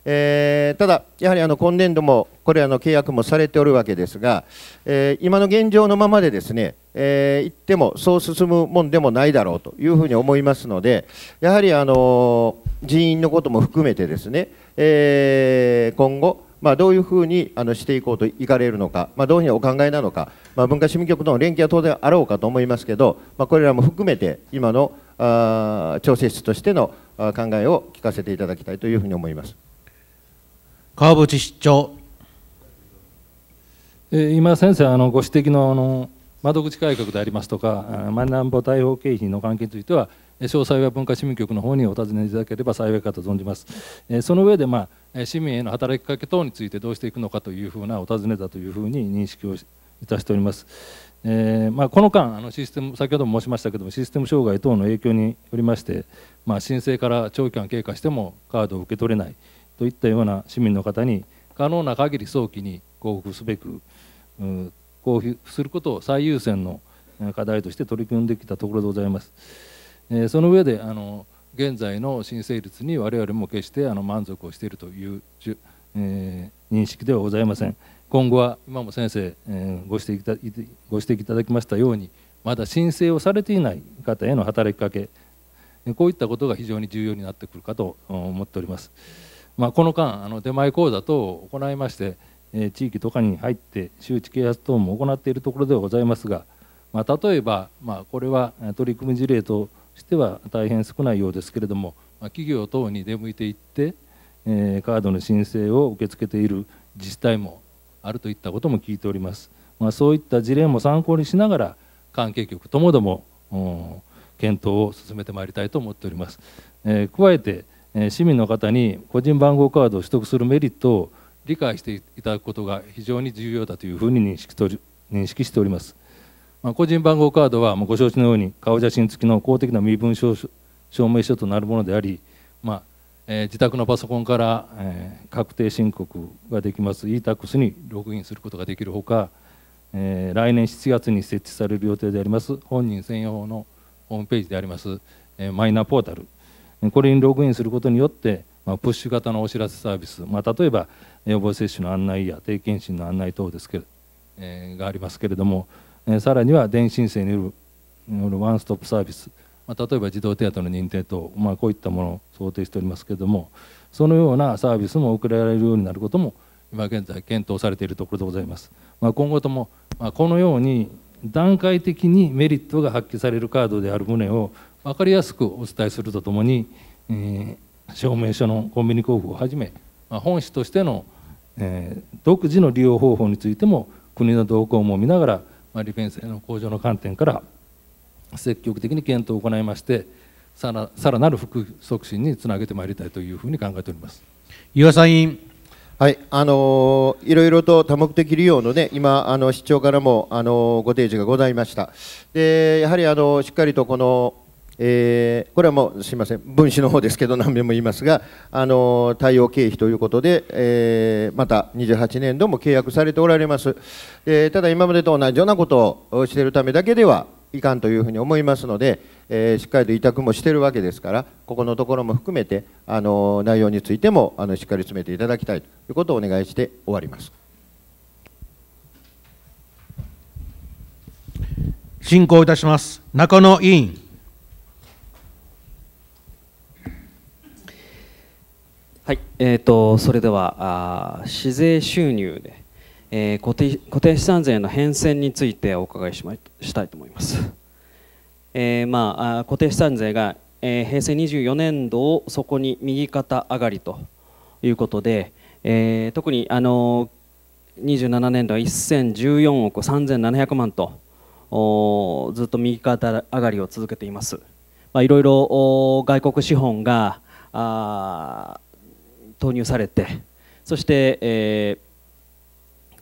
えー、ただ、やはりあの今年度もこれあの契約もされておるわけですが、えー、今の現状のままでですね、えー、言ってもそう進むもんでもないだろうというふうに思いますので、やはりあの人員のことも含めてですね、え今後、まあ、どういうふうにあのしていこうといかれるのか、まあ、どういうふうにお考えなのか、まあ、文化市民局との連携は当然あろうかと思いますけど、まあ、これらも含めて今のあ調整室としての考えを聞かせていただきたいというふうに思います川淵市長今先生あのご指摘のあの窓口改革でありますとかマイナンバー対応経費の関係については詳細は文化市民局の方にお尋ねいただければ幸いかと存じます。その上で、まあ、市民への働きかけ等についてどうしていくのかというふうなお尋ねだというふうに認識をいたしております。えー、まあ、この間あのシステム、先ほども申しましたけども、システム障害等の影響によりまして、まあ、申請から長期間経過してもカードを受け取れないといったような市民の方に、可能な限り早期に交付すべく、交付することを最優先の課題として取り組んできたところでございます。えその上であの現在の申請率に我々も決してあの満足をしているという、えー、認識ではございません今後は今も先生、えー、ご指摘いたご指摘いただきましたようにまだ申請をされていない方への働きかけこういったことが非常に重要になってくるかと思っております。まあ、この間あの出前講座等を行いまして、え地域とかに入って周知啓発等も行っているところではございますが、まあ、例えば、まあ、これは取り組み事例としては大変少ないようですけれども、ま企業等に出向いていって、えカードの申請を受け付けている自治体もあるといったことも聞いております、まあ、そういった事例も参考にしながら関係局ともども、検討を進めてまいりたいと思っております、え加えて、え市民の方に個人番号カードを取得するメリットを理解していただくことが非常に重要だというふうに認識しております。まあ、個人番号カードはもうご承知のように顔写真付きの公的な身分証明書となるものであり、まあえー、自宅のパソコンから、えー、確定申告ができます e-tax にログインすることができるほか、えー、来年7月に設置される予定であります本人専用のホームページであります、えマイナポータルこれにログインすることによって、まあ、プッシュ型のお知らせサービス、まあ、例えば予防接種の案内や定検診の案内等ですけど、えがありますけれども、えさらには電子申請によるワンストップサービス、まあ、例えば児童手当の認定等、まあ、こういったものを想定しておりますけれどもそのようなサービスも送られるようになることも今現在検討されているところでございます、まあ、今後とも、まこのように段階的にメリットが発揮されるカードである旨を分かりやすくお伝えするとともに、えー、証明書のコンビニ交付をはじめ、ま本市としての、えー、独自の利用方法についても国の動向も見ながらまあ、利便性の向上の観点から積極的に検討を行いましてさらさらなる副促進につなげてまいりたいというふうに考えております岩佐委員はいあのー、いろいろと多目的利用の、ね、今、あの市長からも、あのー、ご提示がございましたでやはり、あのー、しっかりとこのえー、これはもうすみません、分子の方ですけど、何べんも言いますが、あの対、応経費ということで、えー、また28年度も契約されておられます、えー、ただ、今までと同じようなことをしているためだけではいかんというふうに思いますので、えー、しっかりと委託もしているわけですから、ここのところも含めて、あの内容についてもあのしっかり詰めていただきたいということをお願いして終わります。進行いたします中野委員はい、えーと、それではあ市税収入で、えー、固定固定資産税の変遷についてお伺いしましたいと思います、えーまあ、あ固定資産税が、えー、平成24年度をそこに右肩上がりということで、えー、特に、あのー、27年度は1014億3700万とおずっと右肩上がりを続けています、まあ、いろいろ外国資本があ投入されてそして、え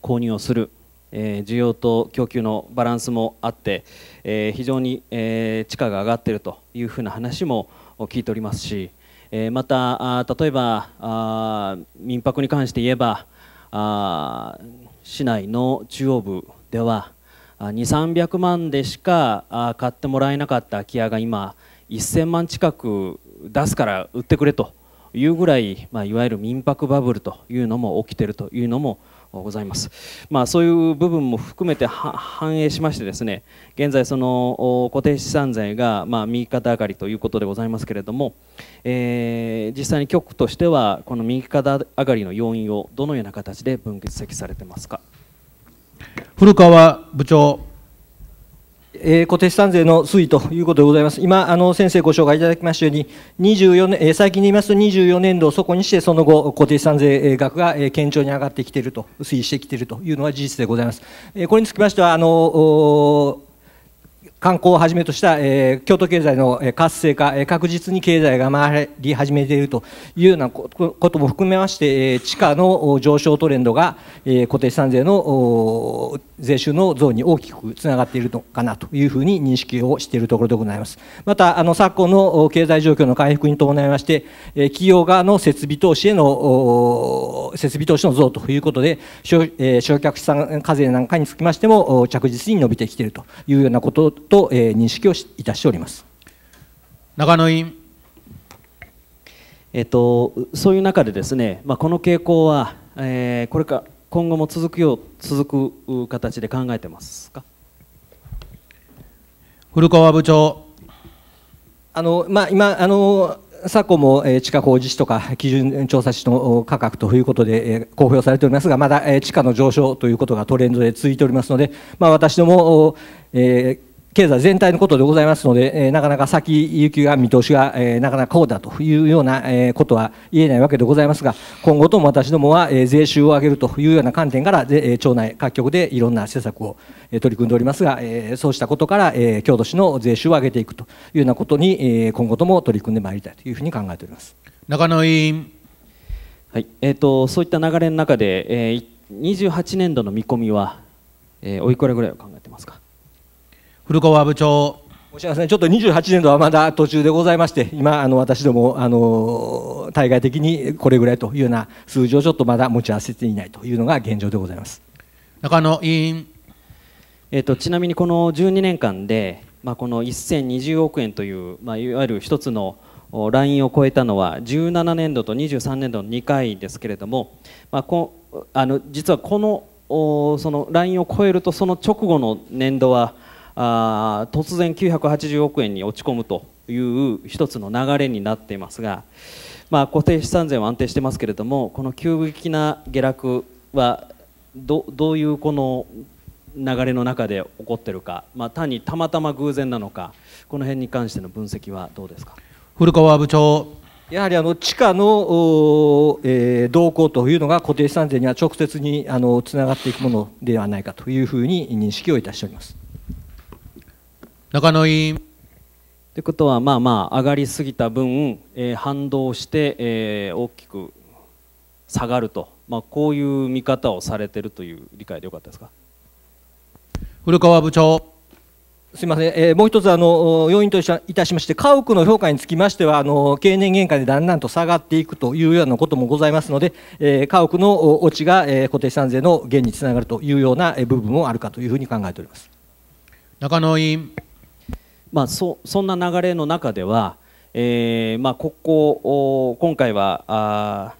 ー、購入をする、えー、需要と供給のバランスもあって、えー、非常に、えー、地価が上がっているというふうな話も聞いておりますし、えー、また例えばあ民泊に関して言えばあ市内の中央部では2 3 0 0万でしか買ってもらえなかった空き家が今1000万近く出すから売ってくれと。いうぐらい、まあ、いわゆる民泊バブルというのも起きているというのもございます、まあ、そういう部分も含めて反映しましてですね現在その固定資産税がまあ右肩上がりということでございますけれども、えー、実際に局としてはこの右肩上がりの要因をどのような形で分析されてますか古川部長えー、固定資産税の推移ということでございます。今、あの、先生ご紹介いただきましたように、24年、えー、最近で言いますと24年度を底にして、その後、固定資産税額が、えー、堅調に上がってきていると、推移してきているというのが事実でございます。えー、これにつきましては、あの、観光をはじめとした、えー、京都経済の活性化、えー、確実に経済が回り始めているというようなことも含めまして、えー、地価の上昇トレンドが、えー、固定資産税の税収の増に大きくつながっているのかなというふうに認識をしているところでございます。またあの昨今の経済状況の回復に伴いまして、えー、企業側の設備投資への設備投資の増ということで、消却資産課税なんかにつきましても着実に伸びてきているというようなこととと、え認識をいたしております中野委員、えっと、そういう中でですね、まあ、この傾向は、えー、これから今後も続くよう続く形で考えてますか古川部長あの、まあ、今あの昨今も地下工事士とか基準調査士の価格ということで公表されておりますがまだ地価の上昇ということがトレンドで続いておりますので、まあ、私どもえ経済全体のことでございますので、えなかなか先行きが見通しが、えなかなかこうだというような、えことは言えないわけでございますが、今後とも私どもは、え税収を上げるというような観点から、え町内各局でいろんな施策を、え取り組んでおりますが、えそうしたことから、え都郷土市の税収を上げていくというようなことに、え今後とも取り組んでまいりたいというふうに考えております。中野委員はいえーと、そういった流れの中で、え28年度の見込みは、えおいくらぐらいを考え古川部長。申し訳ません。ちょっと28年度はまだ途中でございまして、今、あの、私ども、あの、対外的にこれぐらいというような数字をちょっとまだ持ち合わせていないというのが現状でございます。中野委員。えっ、ー、と、ちなみにこの12年間で、まあ、この1020億円という、まあ、いわゆる一つのラインを超えたのは17年度と23年度の2回ですけれども、まあ、こあの実はこのそのラインを超えるとその直後の年度はあ突然980億円に落ち込むという一つの流れになっていますが、まあ、固定資産税は安定してますけれどもこの急激な下落はどどういうこの流れの中で起こってるか、まあ、単にたまたま偶然なのかこの辺に関しての分析はどうですか古川部長やはりあの地価の、えー、動向というのが固定資産税には直接にあのつながっていくものではないかというふうに認識をいたしております。中野委員。ということはまあまあ上がりすぎた分、えー、反動して、えー、大きく下がると、まあ、こういう見方をされてるという理解でよかったですか古川部長すみません、えー、もう一つあの要因といたしまして、家屋の評価につきましては、あの経年限界でだんだんと下がっていくというようなこともございますので、えー、家屋の落ちが、えー、固定資産税の減につながるというような部分もあるかというふうに考えております中野委員。まあ、そそんな流れの中では、えーまあ、ここ今回はあ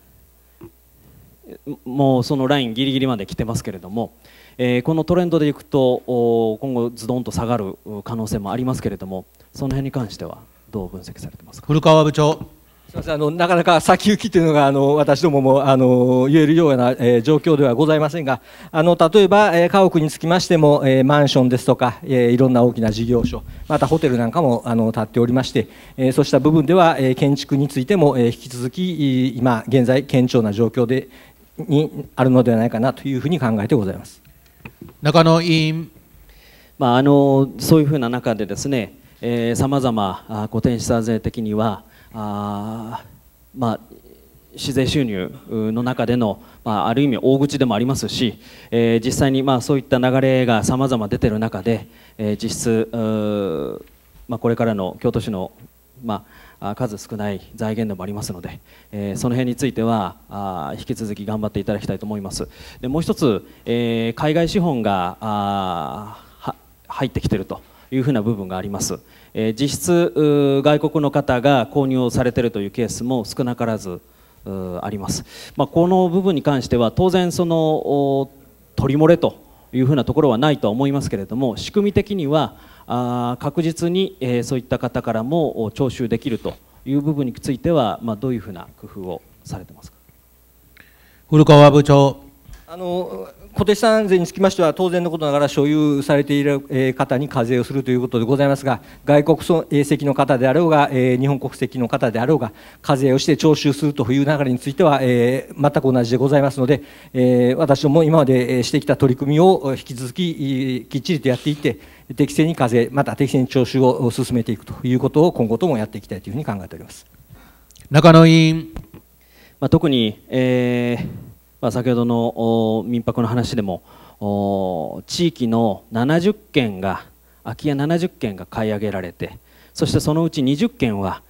もうそのラインギリギリまで来てますけれども、えー、このトレンドでいくと今後ズドンと下がる可能性もありますけれどもその辺に関してはどう分析されてますか古川部長すみませんあのなかなか先行きというのがあの私どももあの言えるような、えー、状況ではございませんがあの例えば、えー、家屋につきましても、えー、マンションですとか、えー、いろんな大きな事業所またホテルなんかもあの建っておりまして、えー、そうした部分では、えー、建築についても、えー、引き続き今現在堅調な状況でにあるのではないかなというふうに考えてございます中野委員、まあ、あのそういうふうな中でですねさまざまご資産税的にはあまあ市税収入の中での、まあ、ある意味大口でもありますし、えー、実際にまあそういった流れがさまざま出てる中で、えー、実質、まあ、これからの京都市の、まあ、数少ない財源でもありますので、えー、その辺についてはあ引き続き頑張っていただきたいと思います。でもう一つ、えー、海外資本があ入ってきてるというふうな部分があります。え実質外国の方が購入をされているというケースも少なからずあります、まあ、この部分に関しては当然その取り漏れというふうなところはないとは思いますけれども仕組み的にはあ確実に、えそういった方からも徴収できるという部分については、まどういうふうな工夫をされてますか古川部長あの固定資産税につきましては当然のことながら所有されている方に課税をするということでございますが外国籍の方であろうが日本国籍の方であろうが課税をして徴収するという流れについては全く同じでございますので私ども今までしてきた取り組みを引き続ききっちりとやっていって適正に課税また適正に徴収を進めていくということを今後ともやっていきたいというふうに考えております中野委員、まあ、特に、えー先ほどの民泊の話でも地域の70軒が空き家70軒が買い上げられてそしてそのうち20軒は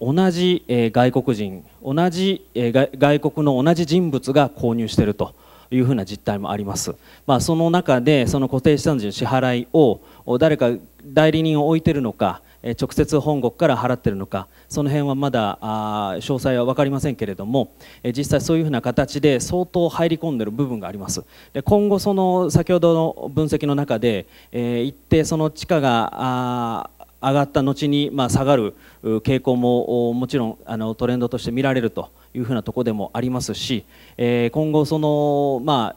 同じ外国人同じ外国の同じ人物が購入しているというふうな実態もあります、まあ、その中でその固定資産税の支払いを誰か代理人を置いているのか直接本国から払ってるのかその辺はまだ詳細は分かりませんけれども実際そういうふうな形で相当入り込んでる部分がありますで今後その先ほどの分析の中で一定その地価が上がった後にま下がる傾向ももちろんあのトレンドとして見られるというふうなところでもありますし今後そのまあ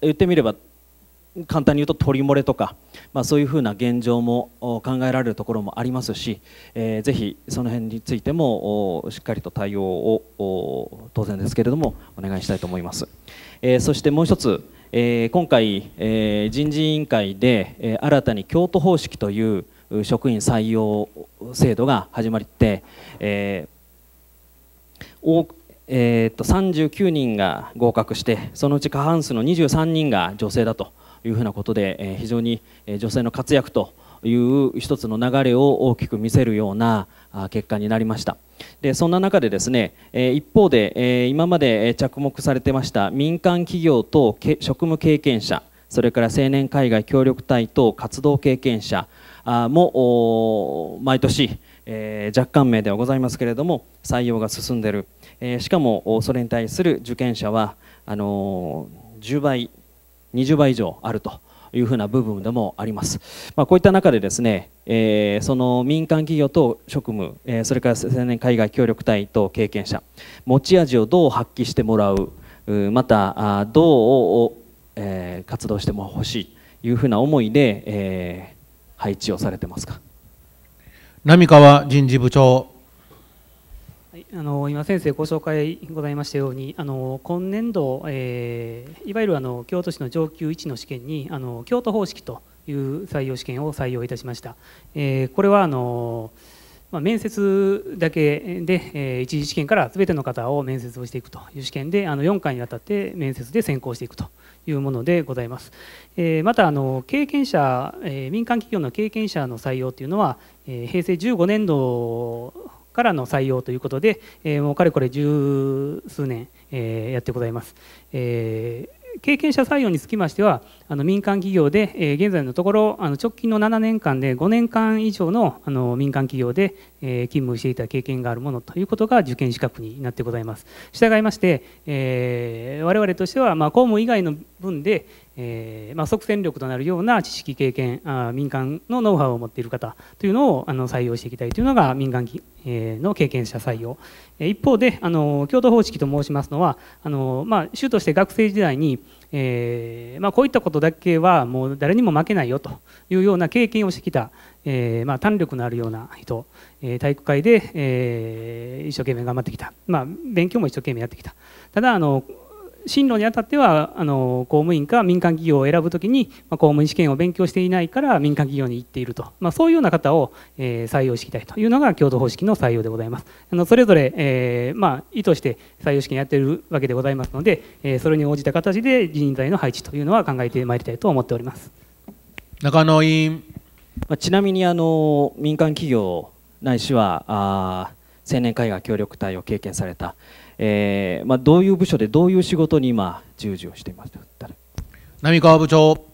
言ってみれば簡単に言うと取り漏れとか、まあ、そういうふうな現状も考えられるところもありますし、えー、ぜひその辺についてもしっかりと対応を当然ですけれどもお願いしたいと思います、えー、そしてもう一つ、えー、今回、えー、人事委員会で、え新たに京都方式という職員採用制度が始まって、えー、えー、と39人が合格してそのうち過半数の23人が女性だと。いうふうなことで非常に女性の活躍という一つの流れを大きく見せるような結果になりましたでそんな中でですね一方で今まで着目されてました民間企業と職務経験者それから青年海外協力隊と活動経験者も毎年若干名ではございますけれども採用が進んでいるしかもそれに対する受験者はあの10倍20倍以上あるというふな部分でもあります。まあ、こういった中でですね、えー、その民間企業と職務、えー、それから青年海外協力隊と経験者持ち味をどう発揮してもらうまたあどう、えー、活動してもほしいというふうな思いで、え配置をされてますか浪川人事部長あの今、先生ご紹介ございましたようにあの今年度、えー、いわゆるあの京都市の上級1の試験にあの京都方式という採用試験を採用いたしました。えー、これはあのまあ、面接だけで、えー、一次試験から全ての方を面接をしていくという試験であの4回にわたって面接で選考していくというものでございます、えまたあの経験者、え民間企業の経験者の採用というのは、え平成15年度からの採用ということで、えー、もうかれこれ十数年、えー、やってございます。えー経験者採用につきましてはあの民間企業で、え現在のところあの直近の7年間で5年間以上のあの民間企業で、え勤務していた経験があるものということが受験資格になってございます。従いまして、え我々としては、ま公務以外の分で、えーまあ、即戦力となるような知識経験あ民間のノウハウを持っている方というのをあの採用していきたいというのが民間、えー、の経験者採用、えー、一方であの共同方式と申しますのはあの、まあ、州として学生時代に、えーまあ、こういったことだけはもう誰にも負けないよというような経験をしてきた、えーまあ、胆力のあるような人、えー、体育会で、えー、一生懸命頑張ってきた、まあ、勉強も一生懸命やってきたただあの進路にあたってはあの公務員か民間企業を選ぶときに、まあ、公務員試験を勉強していないから民間企業に行っていると、まあ、そういうような方を、えー、採用していきたいというのが共同方式の採用でございますあのそれぞれ、えーまあ、意図して採用試験やっているわけでございますので、えー、それに応じた形で人材の配置というのは考えてまいりたいと思っております中野委員、まあ、ちなみにあの民間企業ないしはあ青年海外協力隊を経験されたえーまあ、どういう部署でどういう仕事に今従事をしていますか浪川部長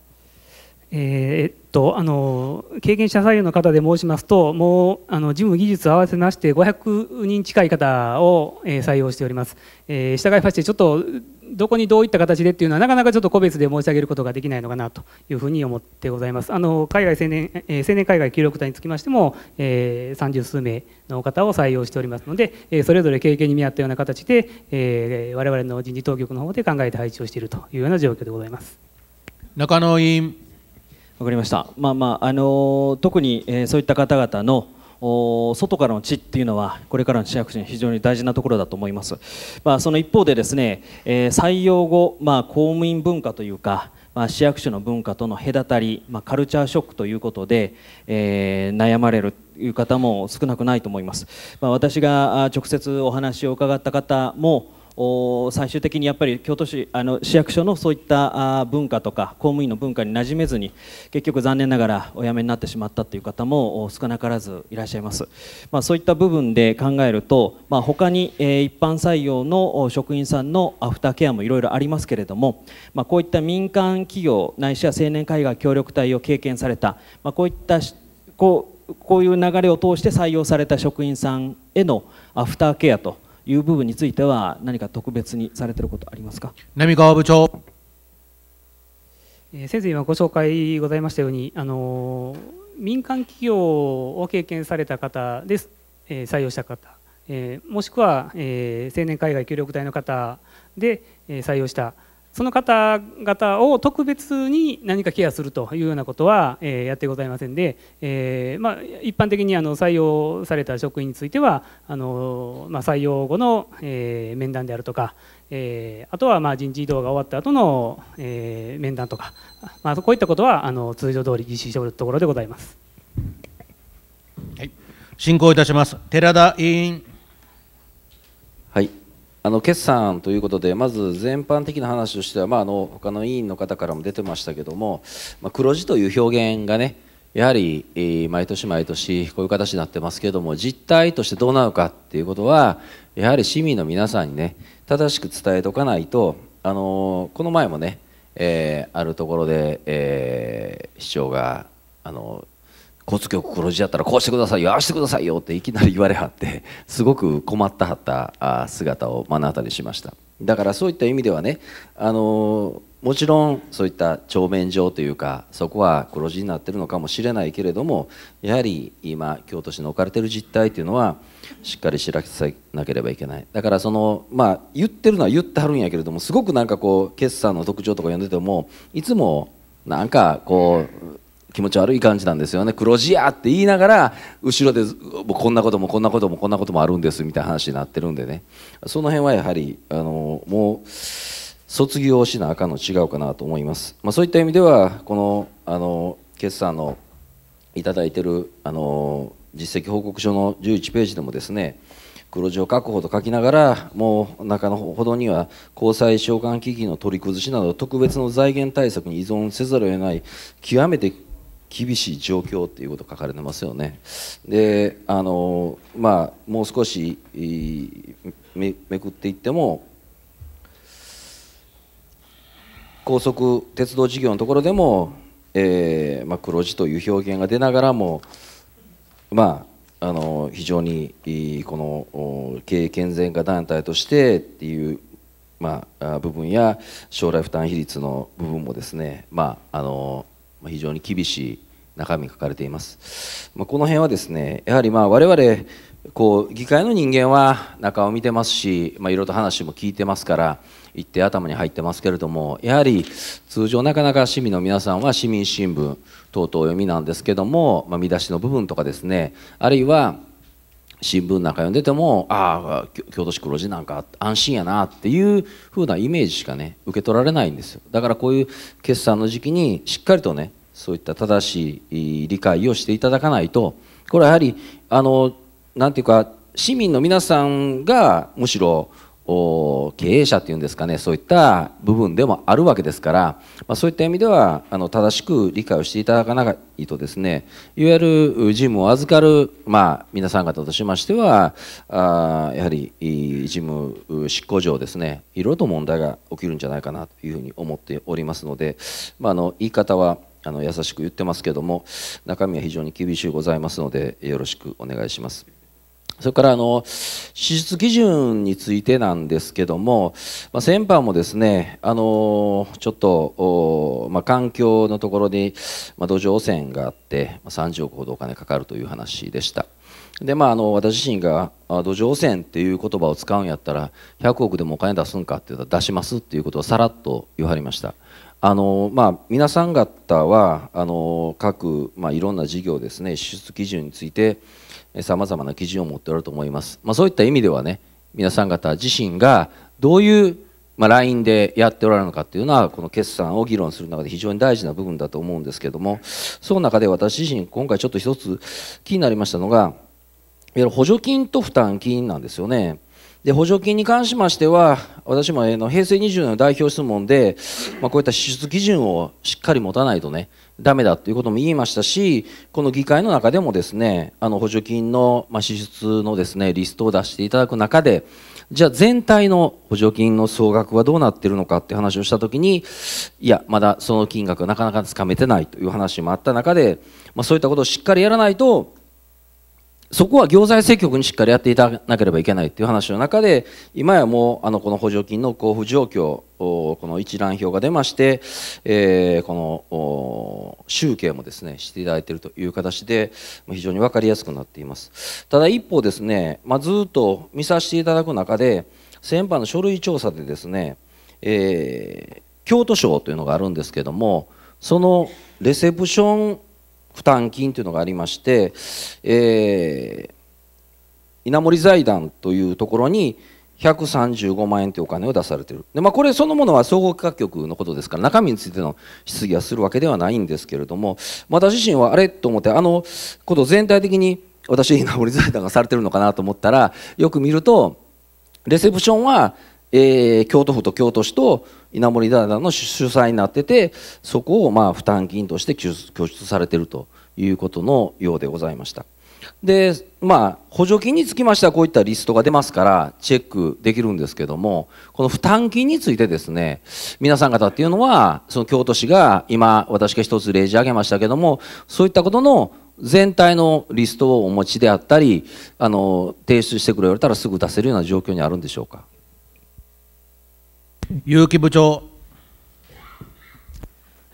えー、っとあの経験者採用の方で申しますともうあの事務技術合わせまして500人近い方を、えー、採用しております、えー、従いましてちょっとどこにどういった形でっていうのはなかなかちょっと個別で申し上げることができないのかなというふうに思ってございます。あの海外青年、えー、青年海外協力隊につきましても、えー、30数名の方を採用しておりますので、えー、それぞれ経験に見合ったような形で、えー、我々の人事当局の方で考えて配置をしているというような状況でございます。中野委員。わかりました。まあまああのー、特に、えー、そういった方々の外からの地っていうのはこれからの市役所に非常に大事なところだと思います、まあ、その一方でですね、え採用後、まあ、公務員文化というか、まあ、市役所の文化との隔たり、まあ、カルチャーショックということで、えー、悩まれるという方も少なくないと思います、まあ、私が直接お話を伺った方も最終的にやっぱり京都市あの市役所のそういった文化とか公務員の文化になじめずに結局残念ながらお辞めになってしまったという方も少なからずいらっしゃいます、まあ、そういった部分で考えると、まあ、他に一般採用の職員さんのアフターケアもいろいろありますけれども、まあ、こういった民間企業ないしは青年海外協力隊を経験された、まあ、こういったこうこういう流れを通して採用された職員さんへのアフターケアと。いう部分については何か特別にされてることありますか南川部長、えー、先生今ご紹介ございましたようにあの民間企業を経験された方です、えー、採用した方、えー、もしくは、えー、青年海外協力隊の方で、えー、採用したその方々を特別に何かケアするというようなことは、えー、やってございませんで、えーまあ、一般的にあの採用された職員についてはあの、まあ、採用後の、えー、面談であるとか、えー、あとはまあ人事異動が終わった後の、えー、面談とか、まあ、こういったことはあの通常通り実施しておるところでございます。はい、進行いたします寺田委員あの決算ということで、まず全般的な話としては、まあ、あの他の委員の方からも出てましたけども、まあ、黒字という表現がね、やはり、えー、毎年毎年こういう形になってますけども、実態としてどうなのかっていうことは、やはり市民の皆さんにね、正しく伝えておかないと、あのこの前もね、えー、あるところで、えー、市長が、あの交通局黒字やったらこうしてくださいよああしてくださいよっていきなり言われはってすごく困ったはった姿を目の当たりしましただからそういった意味ではねあのもちろんそういった帳面上というかそこは黒字になってるのかもしれないけれどもやはり今京都市の置かれてる実態というのはしっかり知らせなければいけないだからそのまあ言ってるのは言ってはるんやけれどもすごくなんかこう決算の特徴とか読んでてもいつもなんかこう気持ち悪い感じなんですよね黒字やって言いながら後ろでこんなこともこんなこともこんなこともあるんですみたいな話になってるんでねその辺はやはりあのもう卒業しなあかんの違うかなと思います、まあ、そういった意味ではこのあの決算のいいてるあの実績報告書の11ページでもですね黒字を確保と書きながらもう中のほどには公債償還基金の取り崩しなど特別の財源対策に依存せざるを得ない極めて厳しい状況っていうこと書かれてますよね。であのまあもう少しめくっていっても高速鉄道事業のところでも、えーまあ、黒字という表現が出ながらも、まあ、あの非常にこの経営健全化団体としてっていう、まあ、部分や将来負担比率の部分もですね、まあ、あの非常に厳しい中身書かれています、まあ、この辺はですねやはりまあ我々こう議会の人間は中を見てますし、まいろいろと話も聞いてますから一定頭に入ってますけれどもやはり通常なかなか市民の皆さんは市民新聞等々読みなんですけども、まあ、見出しの部分とかですねあるいは新聞なんか読んでてもああ京都市黒字なんか安心やなっていう風なイメージしかね受け取られないんですよだからこういう決算の時期にしっかりとねそういった正しい理解をしていただかないとこれはやはりあのなていうか市民の皆さんがむしろ経営者っていうんですかねそういった部分でもあるわけですから、まあ、そういった意味ではあの正しく理解をしていただかないとですねいわゆる事務を預かる、まあ、皆さん方としましてはあやはり事務執行上ですねいろいろと問題が起きるんじゃないかなというふうに思っておりますので、まあ、あの言い方はあの優しく言ってますけども中身は非常に厳しゅうございますのでよろしくお願いします。それからあの支出基準についてなんですけども、まあ、先般もですねあのちょっと、まあ、環境のところに、まあ、土壌汚染があって、まあ、30億ほどお金かかるという話でした。でまあ、あの私自身が土壌汚染っていう言葉を使うんやったら100億でもお金出すんかって言ったら出しますっていうことをさらっと言わはりました。あのまあ、皆さん方はあの各、まあ、いろんな事業ですね支出基準についてさまざまな基準を持っておると思います、まあ、そういった意味ではね皆さん方自身がどういう、まあ、ラインでやっておられるのかっていうのはこの決算を議論する中で非常に大事な部分だと思うんですけどもその中で私自身今回ちょっと一つ気になりましたのがいわゆる補助金と負担金なんですよね。で補助金に関しましては私も、の平成20年の代表質問で、まあ、こういった支出基準をしっかり持たないとねダメだということも言いましたし、この議会の中でもですね、あの補助金の、ま支出のですね、リストを出していただく中で、じゃあ全体の補助金の総額はどうなってるのかって話をしたときに、いや、まだその金額はなかなかつかめてないという話もあった中で、まあ、そういったことをしっかりやらないと、そこは行財政局にしっかりやっていただかなければいけないという話の中で今やもうあのこの補助金の交付状況この一覧表が出まして、えー、この集計もですねしていただいているという形で非常に分かりやすくなっていますただ一方ですね、まあ、ずっと見させていただく中で先般の書類調査でですね、えー、京都省というのがあるんですけどもそのレセプション負担金というのがありまして、えー、稲盛財団というところに135万円というお金を出されているで、まあ、これそのものは総合企画局のことですから中身についての質疑はするわけではないんですけれども私自身はあれと思ってあのこと全体的に私稲盛財団がされてるのかなと思ったらよく見るとレセプションは、えー、京都府と京都市と稲森財団の主催になっててそこをまあ負担金として拠出されているということのようでございましたでまあ補助金につきましてはこういったリストが出ますからチェックできるんですけどもこの負担金についてですね皆さん方っていうのはその京都市が今私が一つ例示挙げましたけどもそういったことの全体のリストをお持ちであったりあの提出してくれたらすぐ出せるような状況にあるんでしょうか結城部長。は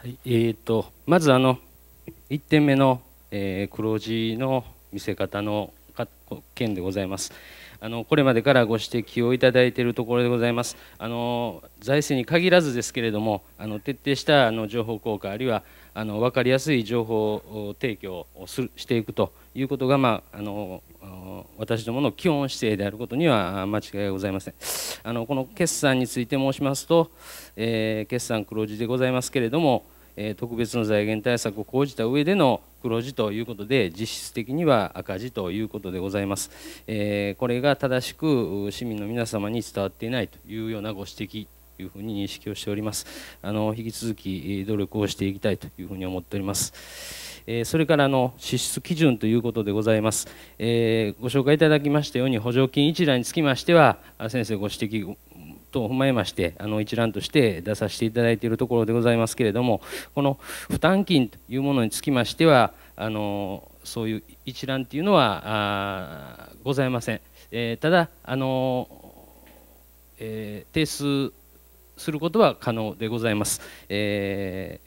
い、えっ、ー、とまずあの1点目の、えー、黒字の見せ方の件でございます。あのこれまでからご指摘をいただいているところでございます。あの財政に限らずですけれども、あの徹底したあの情報公開あるいはあの分かりやすい情報を提供をするしていくということがまああの私どもの基本姿勢であることには間違いございませんあのこの決算について申しますと、えー、決算黒字でございますけれども、えー、特別の財源対策を講じた上での黒字ということで実質的には赤字ということでございます、えー、これが正しく市民の皆様に伝わっていないというようなご指摘というふに認識をしておりますあの引き続き努力をしていきたいというふに思っておりますえそれからの支出基準ということでございます、えご紹介いただきましたように補助金一覧につきましては先生ご指摘等を踏まえましてあの一覧として出させていただいているところでございますけれどもこの負担金というものにつきましてはあのそういう一覧というのはございません、えー、ただあの、えー、定数することは可能でございます、え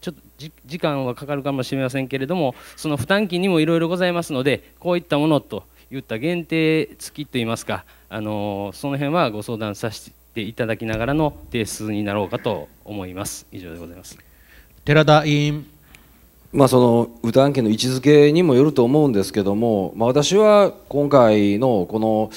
ちょっと時間はかかるかもしれませんけれどもその負担金にもいろいろございますのでこういったものといった限定付きといいますかあのその辺はご相談させていただきながらの提出になろうかと思います以上でございます寺田委員まあ、その歌案件の位置づけにもよると思うんですけども、まあ、私は今回のこの、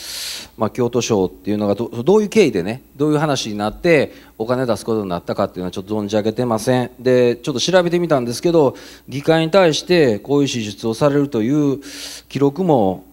まあ、京都賞っていうのがどういう経緯でねどういう話になってお金出すことになったかっていうのはちょっと存じ上げてませんでちょっと調べてみたんですけど議会に対してこういう手術をされるという記録も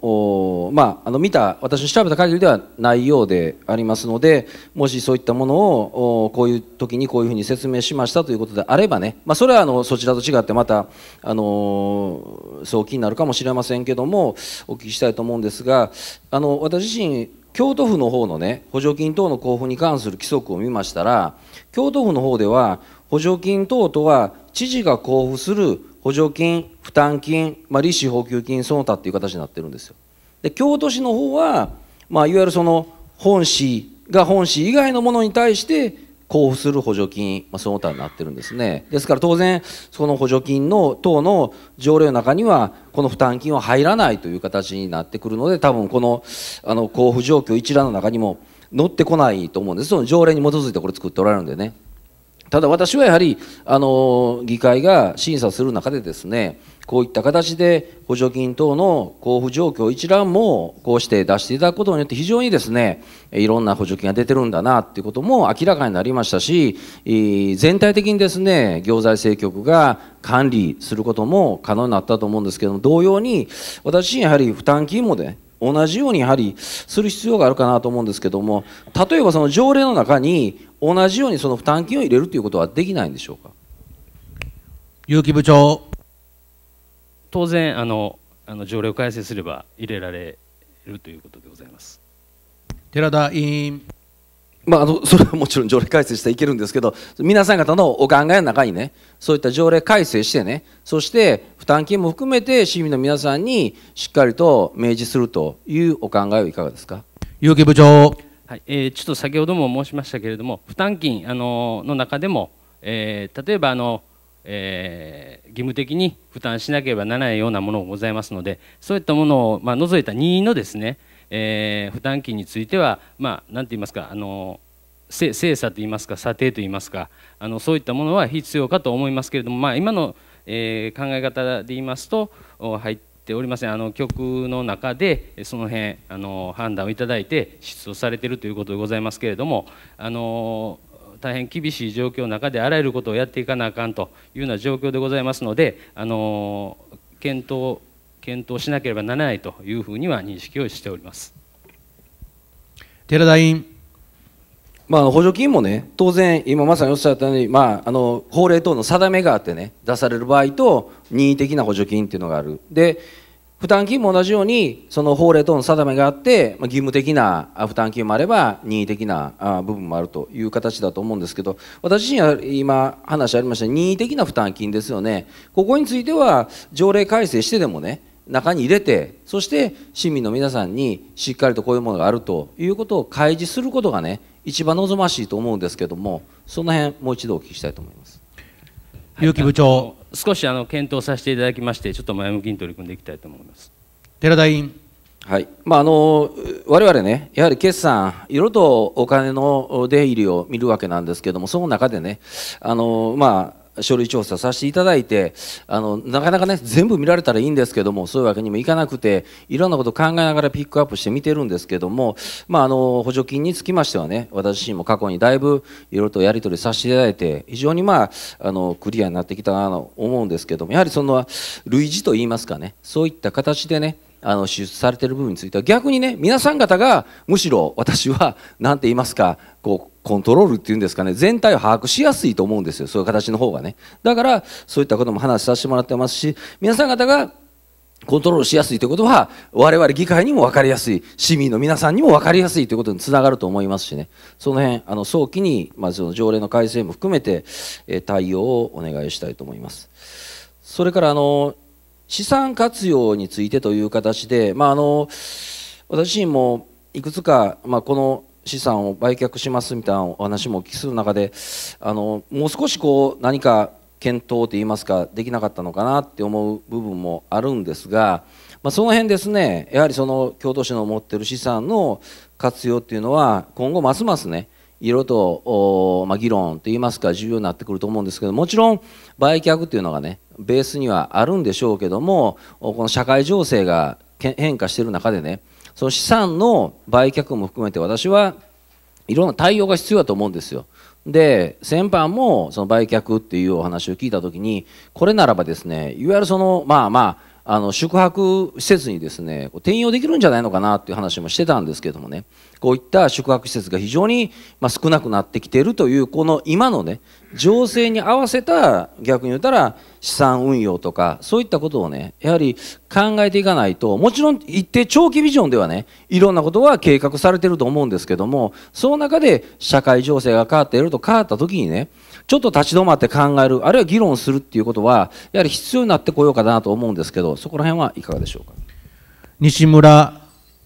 まあ、あの見た私の調べた限りではないようでありますのでもしそういったものをこういう時にこういうふうに説明しましたということであればね、まあ、それはあのそちらと違ってまた、あの早期になるかもしれませんけどもお聞きしたいと思うんですがあの私自身京都府の方のね補助金等の交付に関する規則を見ましたら京都府の方では補助金等とは知事が交付する補助金負担金、まあ、利子補給金その他っていう形になってるんですよで京都市の方は、まあ、いわゆるその本市が本市以外のものに対して交付する補助金、まあ、その他になってるんですねですから当然その補助金の等の条例の中にはこの負担金は入らないという形になってくるので多分このあの交付状況一覧の中にも乗ってこないと思うんですその条例に基づいてこれ作っておられるんでねただ私はやはりあの議会が審査する中でですねこういった形で補助金等の交付状況一覧もこうして出していただくことによって非常にですね、いろんな補助金が出てるんだなっていうことも明らかになりましたし、全体的にですね、行財政局が管理することも可能になったと思うんですけども、同様に私やはり負担金もね、同じようにやはりする必要があるかなと思うんですけども、例えばその条例の中に同じようにその負担金を入れるということはできないんでしょうか。有機部長。当然あのあの条例を改正すれば入れられるということでございます寺田委員、まあ、あのそれはもちろん条例改正していけるんですけど皆さん方のお考えの中にねそういった条例改正してねそして負担金も含めて市民の皆さんにしっかりと明示するというお考えはいかがですか有機部長、はいえー、ちょっと先ほども申しましたけれども負担金あのの中でも、えー、例えばあのえー、義務的に負担しなければならないようなものもございますのでそういったものを、まあ、除いた任意のですね、えー、負担金については、まあ、なんて言いますかあの精査といいますか査定といいますかあのそういったものは必要かと思いますけれども、まあ、今の、えー、考え方で言いますと入っておりませんあの局の中でその辺あの判断をいただいて出をされているということでございますけれどもあの大変厳しい状況の中であらゆることをやっていかなあかんというような状況でございますのであの検討検討しなければならないというふうには認識をしております寺田委員まあ、補助金もね、当然、今まさにおっしゃったように、まあ、あの法令等の定めがあってね、出される場合と、任意的な補助金っていうのがある。で負担金も同じようにその法令等の定めがあって、義務的な負担金もあれば任意的な部分もあるという形だと思うんですけど私自身は今話ありました任意的な負担金ですよねここについては条例改正してでもね中に入れてそして市民の皆さんにしっかりとこういうものがあるということを開示することがね一番望ましいと思うんですけどもその辺もう一度お聞きしたいと思います。有機部長少しあの検討させていただきましてちょっと前向きに取り組んでいきたいと思います寺田委員はいまあ、あの我々ね、やはり決算、いろいろとお金の出入りを見るわけなんですけれども、その中でね、あのま書類調査させていただいてあのなかなかね全部見られたらいいんですけどもそういうわけにもいかなくていろんなことを考えながらピックアップして見てるんですけども、まあ、あの補助金につきましてはね私自身も過去にだいぶいろいろとやり取りさせていただいて非常に、まあ、あのクリアになってきたなと思うんですけどもやはりその類似といいますかねそういった形でねあの支出されている部分については逆にね皆さん方がむしろ私は何て言いますかこうコントロールっていうんですかね全体を把握しやすいと思うんですよそういう形の方がねだからそういったことも話させてもらってますし皆さん方がコントロールしやすいということは我々議会にも分かりやすい市民の皆さんにも分かりやすいということにつながると思いますしねその辺あの早期に、まあ、その条例の改正も含めて、え対応をお願いしたいと思います。それからあの資産活用についてという形で、まあ、あの私自身もいくつか、まあ、この資産を売却しますみたいなお話もお聞きする中であのもう少しこう何か検討といいますかできなかったのかなって思う部分もあるんですが、まあ、その辺ですねやはりその京都市の持ってる資産の活用っていうのは今後ますますねいろいろと、まあ、議論といいますか重要になってくると思うんですけどもちろん売却っていうのがねベースにはあるんでしょうけどもこの社会情勢が変化している中でねその資産の売却も含めて私はいろんな対応が必要だと思うんですよ。で先般もその売却っていうお話を聞いた時にこれならばですねいわゆるそのまあまああの宿泊施設にですね転用できるんじゃないのかなっていう話もしてたんですけどもねこういった宿泊施設が非常に、ま少なくなってきているというこの今のね情勢に合わせた逆に言ったら資産運用とかそういったことをねやはり考えていかないともちろん一定長期ビジョンではねいろんなことは計画されてると思うんですけどもその中で社会情勢が変わっていると変わった時にねちょっと立ち止まって考えるあるいは議論するっていうことはやはり必要になってこようかなと思うんですけどそこら辺はいかがでしょうか西村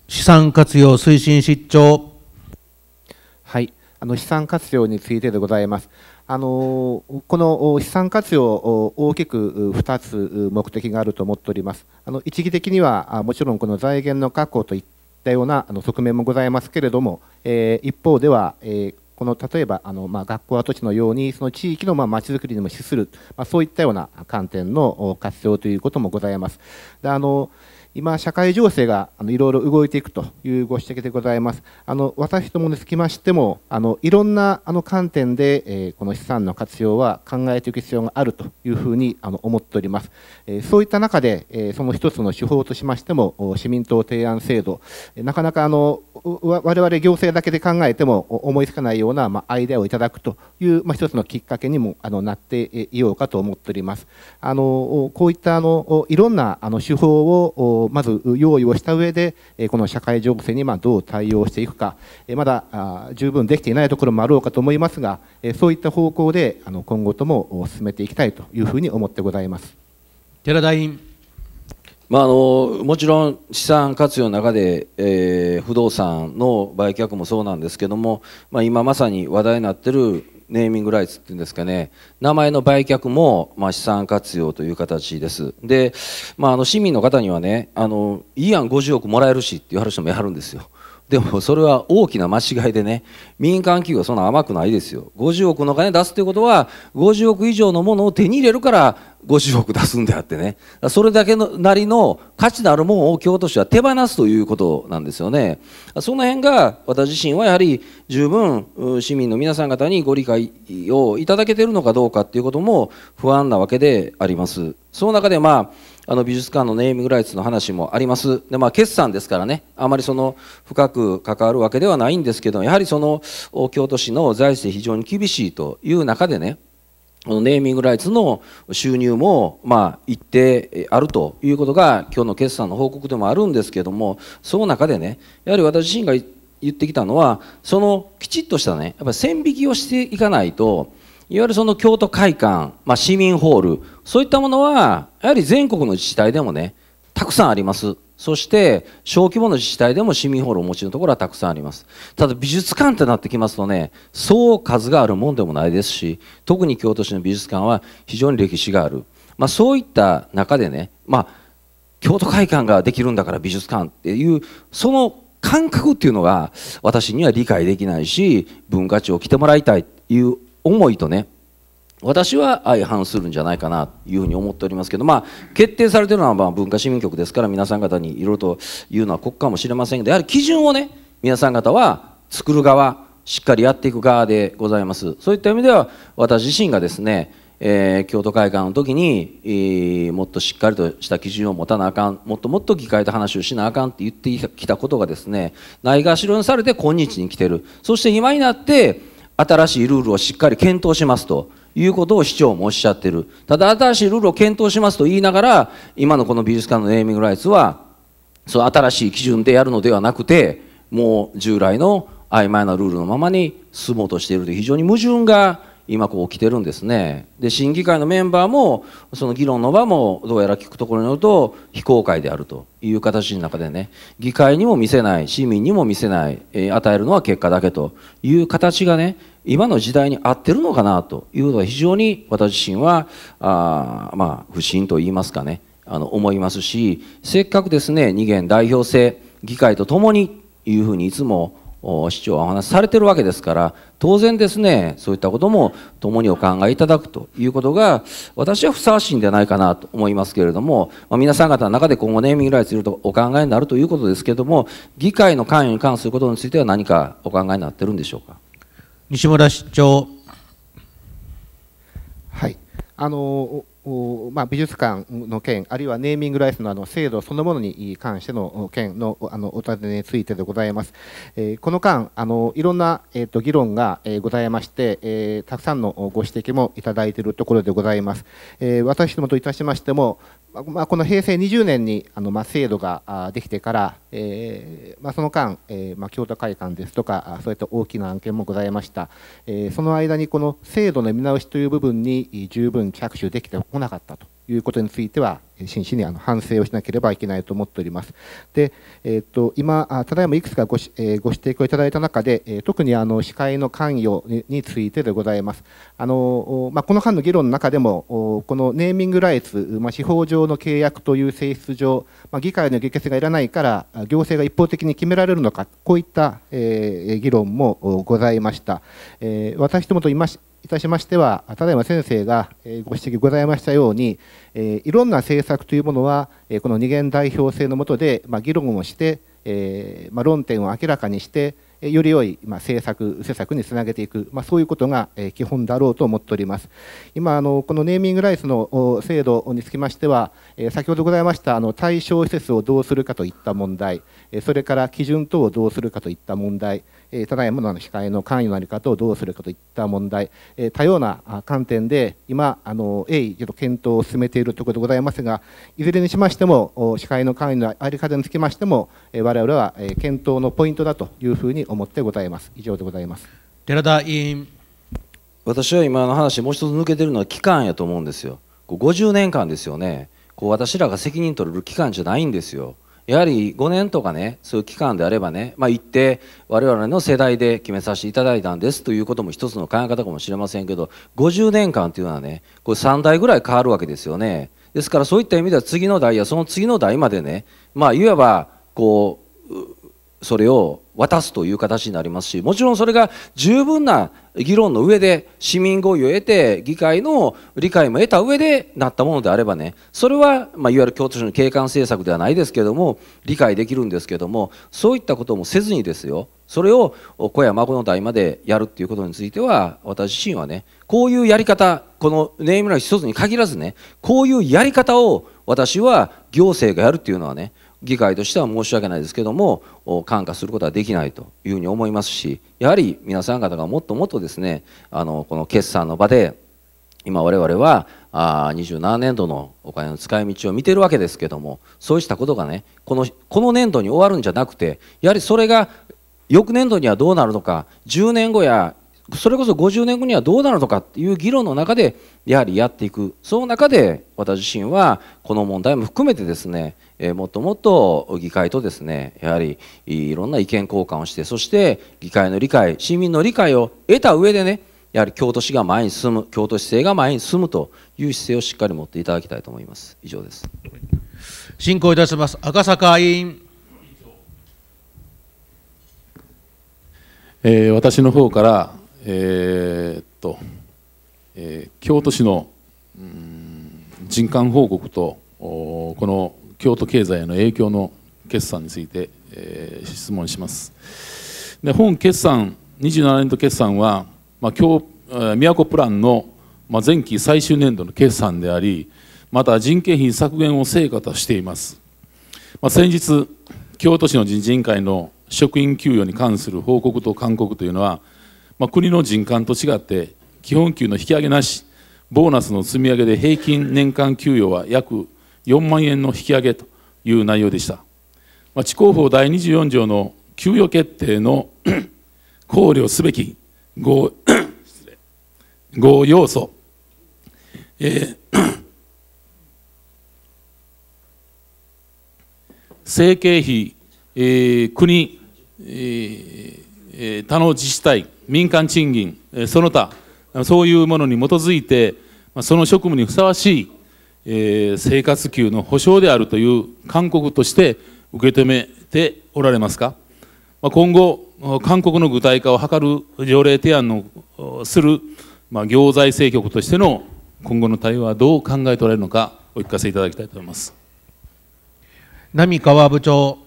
資産活用推進室長はいあの資産活用についてでございます。あのこの資産活用、大きく2つ目的があると思っております。あの一義的には、もちろんこの財源の確保といったようなあの側面もございますけれども、え一方では、えこの例えばあの、まあ、学校跡地のようにその地域のまちづくりにも資する、まあ、そういったような観点の活用ということもございます。であの今、社会情勢がいろいろ動いていくというご指摘でございます。あの私どもにつきましても、あのいろんなあの観点で、えー、この資産の活用は考えていく必要があるというふうにあの思っております。えー、そういった中で、えー、その一つの手法としましても、市民党提案制度、なかなかあの我々行政だけで考えても思いつかないような、まあ、アイデアをいただくという、まあ、一つのきっかけにもあのなっていようかと思っております。あのこういったあのいろんなあの手法ををまず用意をした上で、この社会情勢にまどう対応していくか、まだ十分できていないところもあろうかと思いますが、そういった方向で今後とも進めていきたいというふうに思ってございます。寺田委員まあ、あのもちろん資産活用の中で、えー、不動産の売却もそうなんですけども、まあ、今まさに話題になっているネーミングライツっていうんですかね、名前の売却も、まあ、資産活用という形です。で、まあ、あの市民の方にはね、あのいいやん50億もらえるしっていう話もやるんですよ。でもそれは大きな間違いでね民間企業はそんな甘くないですよ50億の金出すということは50億以上のものを手に入れるから50億出すんであってねそれだけのなりの価値のあるものを京都市は手放すということなんですよねその辺が私自身はやはり十分市民の皆さん方にご理解をいただけているのかどうかっていうことも不安なわけでありますその中でまああの美術館のネーミングライツの話もあります。で、まあ、決算ですからね、あまりその深く関わるわけではないんですけど、やはりその京都市の財政非常に厳しいという中でね、このネーミングライツの収入も、まあ、一定あるということが、今日の決算の報告でもあるんですけども、その中でね、やはり私自身が言ってきたのは、そのきちっとしたね、やっぱり線引きをしていかないと、いわゆるその京都会館、まあ、市民ホール、そういったものは、やはり全国の自治体でもね、たくさんあります。そして、小規模の自治体でも市民ホールをお持ちのところはたくさんあります。ただ、美術館ってなってきますとね、そう数があるもんでもないですし、特に京都市の美術館は非常に歴史がある。まあ、そういった中でね、まあ、京都会館ができるんだから美術館っていう、その感覚っていうのが、私には理解できないし、文化庁来てもらいたいっていう思いとね私は相反するんじゃないかなというふうに思っておりますけど、まあ、決定されているのはまあ文化市民局ですから皆さん方にいろいろと言うのは国かもしれませんけどやはり基準をね皆さん方は作る側しっかりやっていく側でございますそういった意味では私自身がですね、えー、京都会館の時に、えー、もっとしっかりとした基準を持たなあかんもっともっと議会と話をしなあかんって言ってきたことがですねないがしろにされて今日に来てるそして今になって新しいルールをしっかり検討しますということを市長もおっしゃってる。ただ、新しいルールを検討しますと言いながら、今のこの美術館のネーミングライツは、その新しい基準でやるのではなくて、もう従来の曖昧なルールのままに進もうとしているという非常に矛盾が今こう起きてるんですねで審議会のメンバーもその議論の場もどうやら聞くところによると非公開であるという形の中でね議会にも見せない市民にも見せない、えー、与えるのは結果だけという形がね今の時代に合ってるのかなというのは非常に私自身はあまあ不審と言いますかねあの思いますしせっかくですね二元代表制議会とともにいうふうにいつも市長はお話しされてるわけですから当然ですねそういったことも共にお考えいただくということが私はふさわしいんではないかなと思いますけれども、まあ、皆さん方の中で今後ネーミングライツいろいろとお考えになるということですけれども議会の関与に関することについては何かお考えになってるんでしょうか西村市長はいあのまあ、美術館の件、あるいはネーミングライスのあの制度そのものに関しての件のあのお尋ねについてでございます。えー、この間あの、いろんな、えーと、議論が、えー、ございまして、えー、たくさんのご指摘もいただいているところでございます。え私どもといたしましても、まあ、この平成20年にあの、まあ、制度ができてから、えーまあ、その間、えーまあ、京都会館ですとかそういった大きな案件もございました、えー、その間にこの制度の見直しという部分に十分着手できてこなかったということについては真摯にあの反省をしなければいけないと思っております。で、えー、っと今ただいまいくつかご,、えー、ご指摘をいただいた中で、えー、特にあの司会の関与についてでございます。あのまあ、この間の議論の中でもこのネーミングライツ、まあ、司法上の契約という性質上、まあ、議会の議決がいらないから行政が一方的に決められるのかこういった、えー、議論もございました。えー、私どもと今たしましては、ただいま先生がご指摘ございましたように、いろんな政策というものは、この二元代表制のもとで議論をして、えーまあ、論点を明らかにしてより良い、まあ、政策、施策につなげていく、まあ、そういうことが基本だろうと思っております。今、あのこのネーミングライスの制度につきましては、先ほどございましたあの対象施設をどうするかといった問題、それから基準等をどうするかといった問題、ただいまの控えの関与のあり方をどうするかといった問題、多様な観点で今、あの鋭意ちょっと検討を進めているところでございますが、いずれにしましても、司会の関与のあり方につきましても、我我々は検討のポイントだというふうに思ってございます。以上でございます。寺田委員私は今の話もう一つ抜けてるのは期間やと思うんですよ。50年間ですよね。こう私らが責任取れる期間じゃないんですよ。やはり5年とかね、そういう期間であればね、まあ、一定、我々の世代で決めさせていただいたんですということも一つの考え方かもしれませんけど、50年間というのはね、これ3代ぐらい変わるわけですよね。ですからそういった意味では次の代やその次の代までね、まあ、いわばこうそれを渡すという形になりますしもちろんそれが十分な議論の上で市民合意を得て議会の理解も得た上でなったものであればねそれは、まあ、いわゆる京都市の景観政策ではないですけども理解できるんですけどもそういったこともせずにですよそれを子や孫の代までやるっていうことについては私自身はねこういうやり方このネームライ一つに限らずねこういうやり方を私は行政がやるっていうのはね議会としては申し訳ないですけども感化することはできないというふうに思いますしやはり皆さん方がもっともっとですねあのこの決算の場で今我々はあ27年度のお金の使い道を見てるわけですけどもそうしたことがねこのこの年度に終わるんじゃなくてやはりそれが翌年度にはどうなるのか10年後やそれこそ50年後にはどうなるのかっていう議論の中でやはりやっていくその中で私自身はこの問題も含めてですねえもっともっと議会とですねやはりいろんな意見交換をしてそして議会の理解市民の理解を得た上でねやはり京都市が前に進む京都市政が前に進むという姿勢をしっかり持っていただきたいと思います以上です進行いたします赤坂委員えー、私の方から、えー、っとえー、京都市の、うん、人間報告とこの京都経済への影響の決算について、えー、質問しますで本決算27年度決算は、まあ、京宮古プランの前期最終年度の決算でありまた人件費削減を成果としています、まあ、先日京都市の人事委員会の職員給与に関する報告と勧告というのは、まあ、国の人間と違って基本給の引き上げなしボーナスの積み上げで平均年間給与は約4万円の引き上げという内容でした。まあ、地方法第24条の給与決定の 考慮すべき 5, 5 要素、えー生計 費、えー、国、えーえ他の自治体、民間賃金、えー、その他、そういうものに基づいて、まあ、その職務にふさわしいえー、生活給の保障であるという韓国として受け止めておられますか、まあ、今後、韓国の具体化を図る条例提案のする、まあ、行財政局としての今後の対応はどう考えておられるのか、お聞かせいただきたいと思います。浪川部長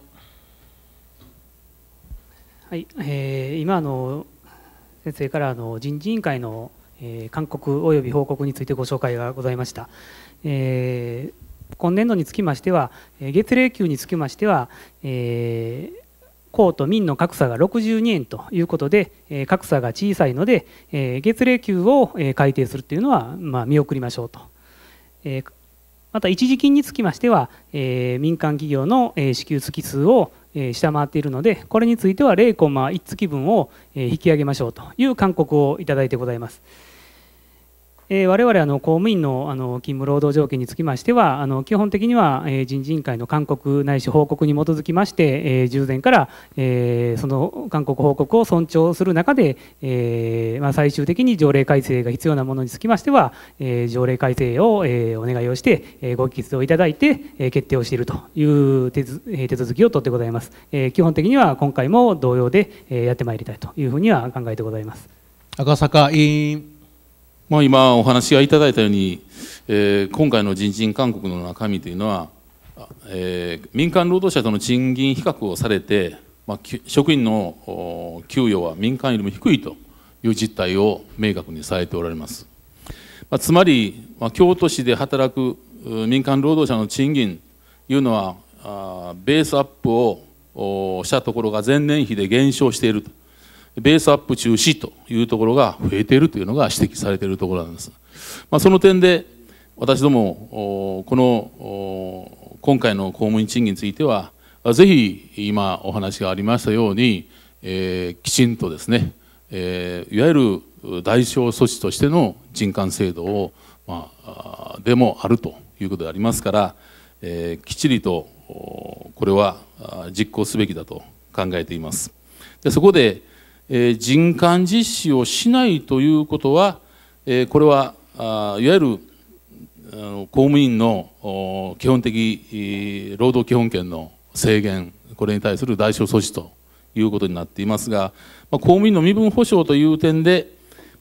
はいえー、今の、先生からあの人事委員会の、えー、勧告及び報告についてご紹介がございました。えー、今年度につきましては月例給につきましては、えー、公と民の格差が62円ということで、え格差が小さいので、え月例給を、改定するというのは、ま見送りましょうと、えまた一時金につきましては、え民間企業の、え支給月数を、え下回っているのでこれについては0コマ1月分を、え引き上げましょうという勧告をいただいてございます。えー、我々あの公務員のあの勤務労働条件につきましてはあの基本的には、えー、人事委員会の勧告ないし報告に基づきまして、えー、従前から、えー、その勧告報告を尊重する中で、えーまあ、最終的に条例改正が必要なものにつきましては、えー、条例改正を、えー、お願いをして、えー、ご議決をいただいて、えー、決定をしているという手えー、手続きを取ってございます、えー、基本的には今回も同様で、えー、やってまいりたいというふうには考えてございます赤坂委員まあ、今お話がいただいたように、えー、今回の人事院勧告の中身というのは、えー、民間労働者との賃金比較をされて、まあ、職員の給与は民間よりも低いという実態を明確にされておられます、まあ、つまり、まあ、京都市で働く民間労働者の賃金というのはあーベースアップをしたところが前年比で減少しているとベースアップ中止というところが増えているというのが指摘されているところなんです。まあ、その点で私どもこの今回の公務員賃金についてはぜひ今お話がありましたように、えー、きちんとですね、えー、いわゆる代償措置としての人間制度を、まあ、でもあるということでありますから、えー、きっちりとこれは実行すべきだと考えています。でそこでえ人間実施をしないということは、えこれはいわゆる公務員の基本的労働基本権の制限これに対する代償措置ということになっていますが、ま公務員の身分保障という点で、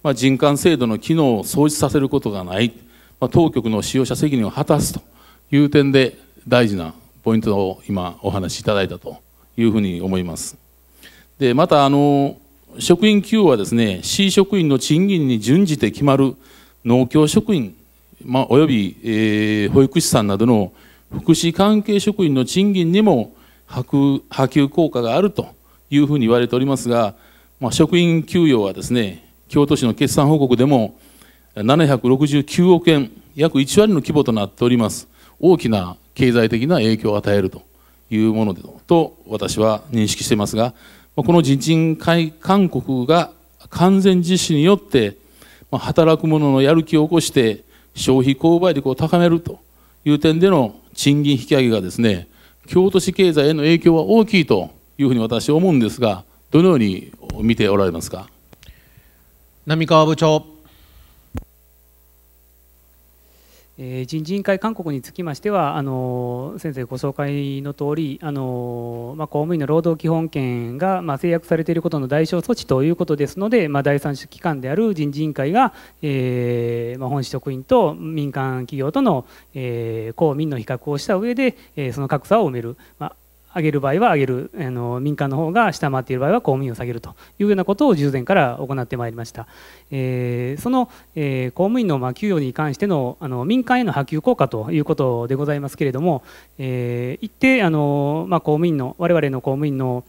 まあ、人間制度の機能を創出させることがない、ま当局の使用者責任を果たすという点で大事なポイントを今お話しいただいたというふうに思います。でまたあの職員給はですね、市職員の賃金に準じて決まる農協職員、まあ、および、えー、保育士さんなどの福祉関係職員の賃金にも波及効果があるというふうに言われておりますが、まあ、職員給与はですね、京都市の決算報告でも769億円、約1割の規模となっております。大きな経済的な影響を与えるというものと私は認識していますが、この人人会勧告が完全実施によって、ま働く者のやる気を起こして消費購買力を高めるという点での賃金引き上げがですね京都市経済への影響は大きいというふうに私は思うんですがどのように見ておられますか浪川部長え人事委員会勧告につきましてはあの先生ご紹介の通りあり、まあ、公務員の労働基本権が、まあ、制約されていることの代償措置ということですので、まあ、第三者機関である人事委員会が、えー、ま本職員と民間企業との、えー、公務員の比較をした上で、えー、その格差を埋める、ま上げる場合は上げるあの民間の方が下回っている場合は公務員を下げるというようなことを従前から行ってまいりました、えー、その、えー、公務員のまあ給与に関してのあの民間への波及効果ということでございますけれども、えー、一定あの、まあ、公務員の我々の公務員の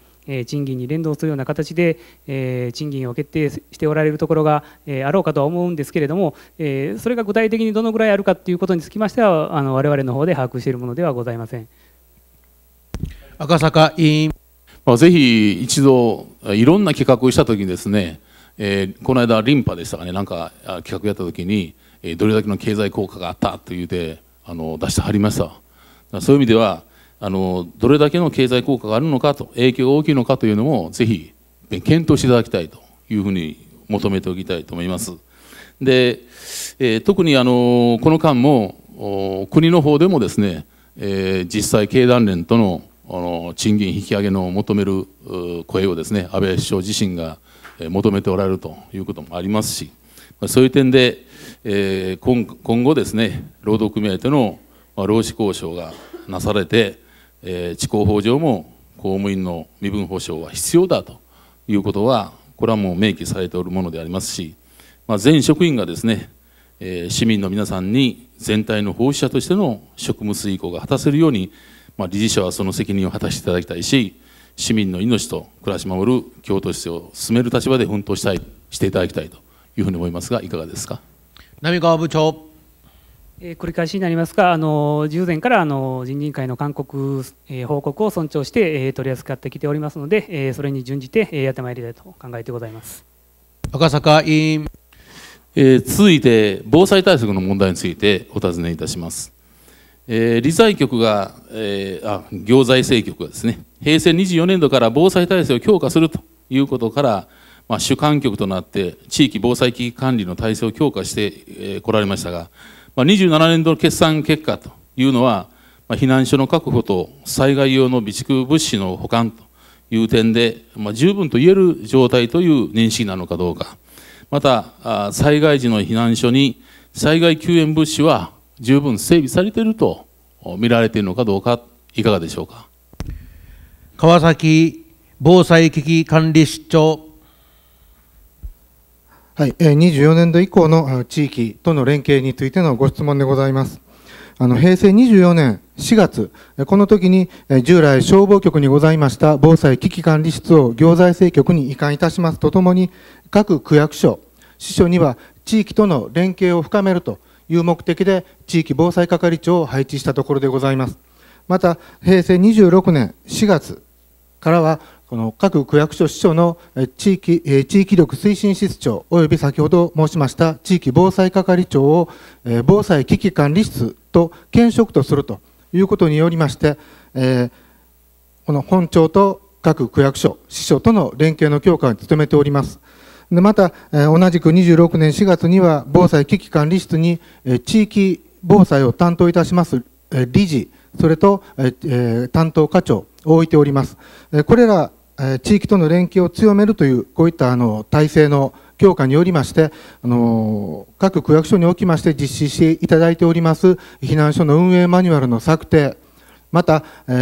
賃金に連動するような形で、えー、賃金を決定しておられるところが、えー、あろうかとは思うんですけれども、えー、それが具体的にどのぐらいあるかということにつきましてはあの我々の方で把握しているものではございません。赤坂委員。まあ、ぜひ一度、いろんな企画をしたときにですね、えー、この間、リンパでしたかね、なんか企画やったときに、えー、どれだけの経済効果があったというてあの出してはりました。そういう意味ではあの、どれだけの経済効果があるのかと、影響が大きいのかというのも、ぜひ検討していただきたいというふうに求めておきたいと思います。で、えー、特にあのこの間も、国の方でもですね、えー、実際経団連とのの賃金引き上げの求める声をですね安倍首相自身が求めておられるということもありますしそういう点で、えー、今後ですね労働組合との労使交渉がなされて、えー、地方法上も公務員の身分保障は必要だということはこれはもう明記されておるものでありますし、まあ、全職員がですね、えー、市民の皆さんに全体の奉仕者としての職務遂行が果たせるようにまあ、理事者はその責任を果たしていただきたいし、市民の命と暮らし守る京都市を進める立場で奮闘したい、していただきたいというふうに思いますが、いかがですか。浪川部長え繰り返しになりますが、あの従前からあの人事委員会の勧告、えー、報告を尊重して、えー、取り扱ってきておりますので、えー、それに準じて、えー、やってまいりたいと考えてございます赤坂委員、えー、続いて、防災対策の問題についてお尋ねいたします。えー、理財局が、えー、あ行財政局がですね平成24年度から防災体制を強化するということから、まあ、主管局となって地域防災危機管理の体制を強化してこ、えー、られましたが、まあ、27年度の決算結果というのは、まあ、避難所の確保と災害用の備蓄物資の保管という点で、まあ、十分と言える状態という認識なのかどうかまた災害時の避難所に災害救援物資は十分整備されていると見られているのかどうか、いかがでしょうか。川崎防災危機管理室長。はい、24年度以降の地域との連携についてのご質問でございます。あの平成24年4月、この時に従来消防局にございました防災危機管理室を行財政局に移管いたしますとともに、各区役所、支所には地域との連携を深めるという目的で地域防災係長を配置したところでございます。また、平成26年4月からは、この各区役所市長の地域地域力推進室長及び先ほど申しました地域防災係長を防災危機管理室と兼職とするということによりまして、この本庁と各区役所、市所との連携の強化に努めております。でまた、同じく26年4月には防災危機管理室に地域防災を担当いたします理事、それと担当課長を置いております。これら地域との連携を強めるという、こういったあの体制の強化によりまして、あの各区役所におきまして実施していただいております避難所の運営マニュアルの策定、また、え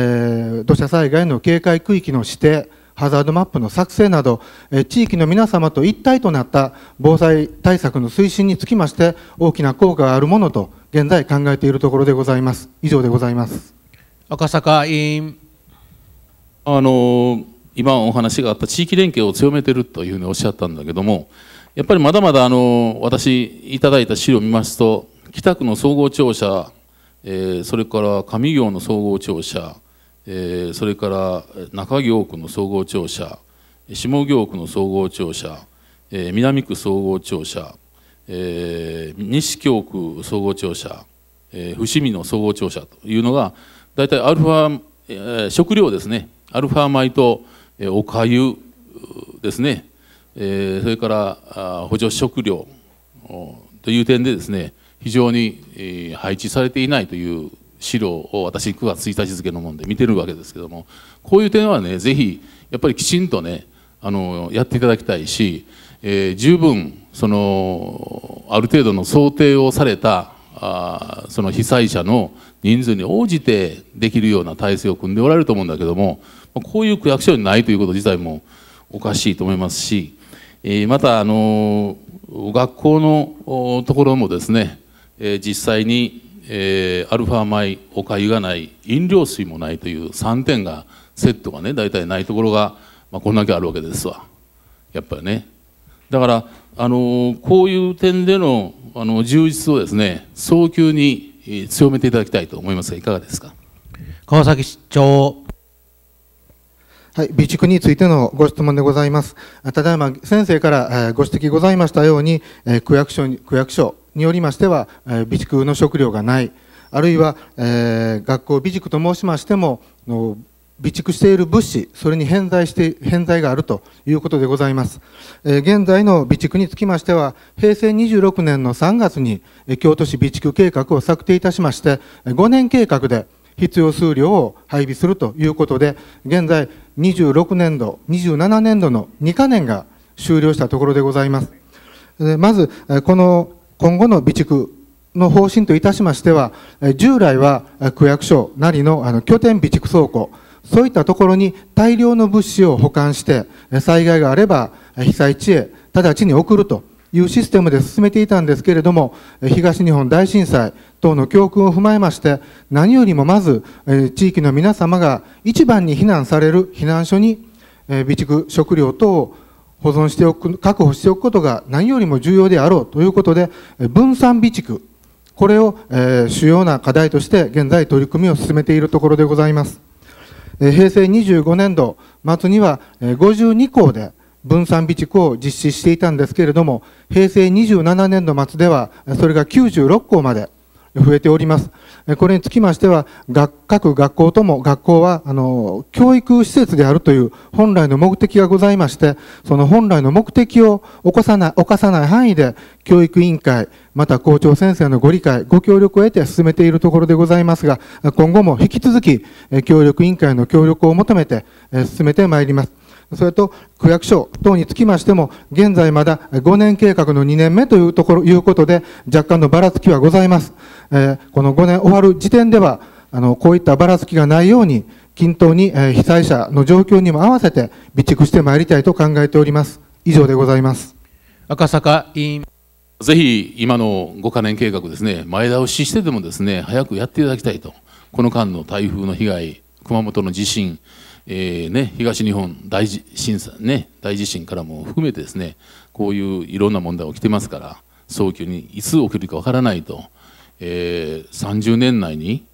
ー、土砂災害の警戒区域の指定、ハザードマップの作成など、地域の皆様と一体となった防災対策の推進につきまして、大きな効果があるものと、現在考えているところでございます。以上でございます。赤坂委員。あの、今お話があった地域連携を強めているというふうにおっしゃったんだけども、やっぱりまだまだあの、私いただいた資料を見ますと、北区の総合庁舎、えー、それから上行の総合庁舎、えそれから中京区の総合庁舎下京区の総合庁舎、え南区総合庁舎、え西京区総合庁舎、え伏見の総合庁舎というのが大体アルファ、え食料ですねアルファ米と、えおかゆですね、えそれから補助食料という点でですね非常に、え配置されていないという資料を私9月1日付のもんで見てるわけですけどもこういう点はねぜひやっぱりきちんとねあのやっていただきたいし、えー、十分そのある程度の想定をされたあその被災者の人数に応じてできるような体制を組んでおられると思うんだけどもこういう区役所にないということ自体もおかしいと思いますし、えー、またあの学校のところもですね、えー、実際にえー、アルファ米おかゆがない飲料水もないという3点がセットがね大体ないところが、まあ、こんだけあるわけですわやっぱりねだから、あのー、こういう点での、あの充実をですね早急に強めていただきたいと思いますがいかがですか川崎市長はい、備蓄についてのご質問でございます。ただいま先生からご指摘ございましたように、区役所に区役所によりましては、えー、備蓄の食料がないあるいは、えー、学校備蓄と申しましても備蓄している物資それに偏在して偏在があるということでございます、えー、現在の備蓄につきましては平成26年の3月に京都市備蓄計画を策定いたしまして5年計画で必要数量を配備するということで現在26年度27年度の2か年が終了したところでございますまずこの今後の備蓄の方針といたしましては、従来は区役所なりのあの拠点備蓄倉庫、そういったところに大量の物資を保管して、災害があれば被災地へ直ちに送るというシステムで進めていたんですけれども、東日本大震災等の教訓を踏まえまして、何よりもまず、地域の皆様が一番に避難される避難所に、備蓄食料等を保存しておく、確保しておくことが何よりも重要であろうということで、分散備蓄、これを、え主要な課題として現在取り組みを進めているところでございます。え平成25年度末には、え52校で分散備蓄を実施していたんですけれども、平成27年度末では、それが96校まで増えております。これにつきましては各学校とも学校はあの教育施設であるという本来の目的がございましてその本来の目的を起こさない犯さない範囲で教育委員会また校長先生のご理解ご協力を得て進めているところでございますが今後も引き続き協力委員会の協力を求めて進めてまいります。それと区役所等につきましても、現在まだ5年計画の2年目というところ、いうことで、若干のばらつきはございます。えー、この5年終わる時点では、あの、こういったばらつきがないように、均等に、え被災者の状況にも合わせて備蓄してまいりたいと考えております。以上でございます。赤坂委員。ぜひ今の5カ年計画ですね、前倒ししてでもですね、早くやっていただきたいと。この間の台風の被害、熊本の地震、えーね、東日本大震災、ね、大地震からも含めてですねこういういろんな問題起きてますから早急にいつ起きるかわからないと、えー、30年内に、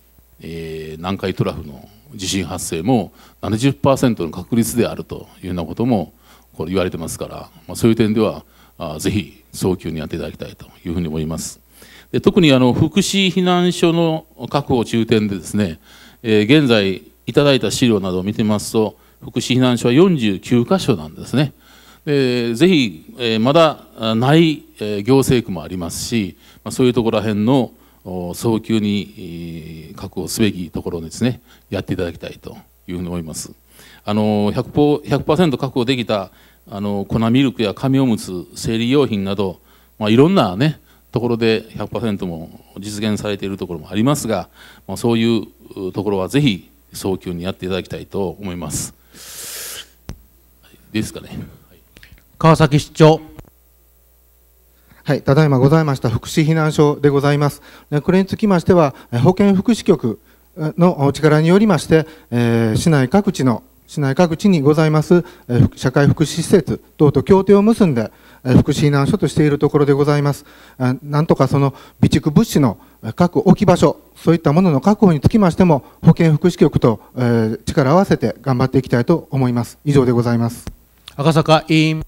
えー、南海トラフの地震発生も70%の確率であるというようなこともこれ言われてますから、まあ、そういう点ではあぜひ早急にやっていただきたいというふうに思います。で特にあの福祉避難所の確保中点でですね、えー、現在いただいた資料などを見てますと、福祉避難所は49か所なんですね。でぜひ、えー、まだない、えー、行政区もありますし、まあ、そういうところら辺の早急に、えー、確保すべきところですね、やっていただきたいというふうに思います。あの 100%, 100確保できたあの粉ミルクや紙おむつ、生理用品など、まあ、いろんなね、ところで100%も実現されているところもありますが、まあ、そういうところはぜひ早急にやっていただきたいと思います。ですかね。川崎市長。はい、ただいまございました福祉避難所でございます。これにつきましては、保健福祉局のお力によりまして、市内各地の市内各地にございます社会福祉施設等と協定を結んで福祉避難所としているところでございます。なんとかその備蓄物資の各置き場所、そういったものの確保につきましても、保健福祉局と力を合わせて頑張っていきたいと思います。以上でございます。赤坂委員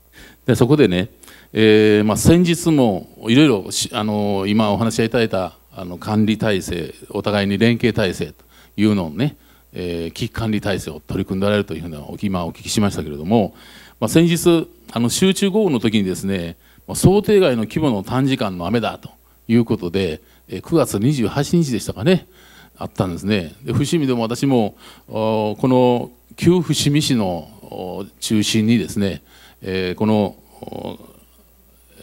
でそこでね、えー、まあ、先日もいろいろあの今お話しいただいたあの管理体制、お互いに連携体制というのをね、えー、危機管理体制を取り組んでおられるというふうな今お聞きしましたけれども、まあ、先日あの集中豪雨の時にですね想定外の規模の短時間の雨だということで9月28日でしたかねあったんですねで伏見でも私もこの旧伏見市の中心にですね、この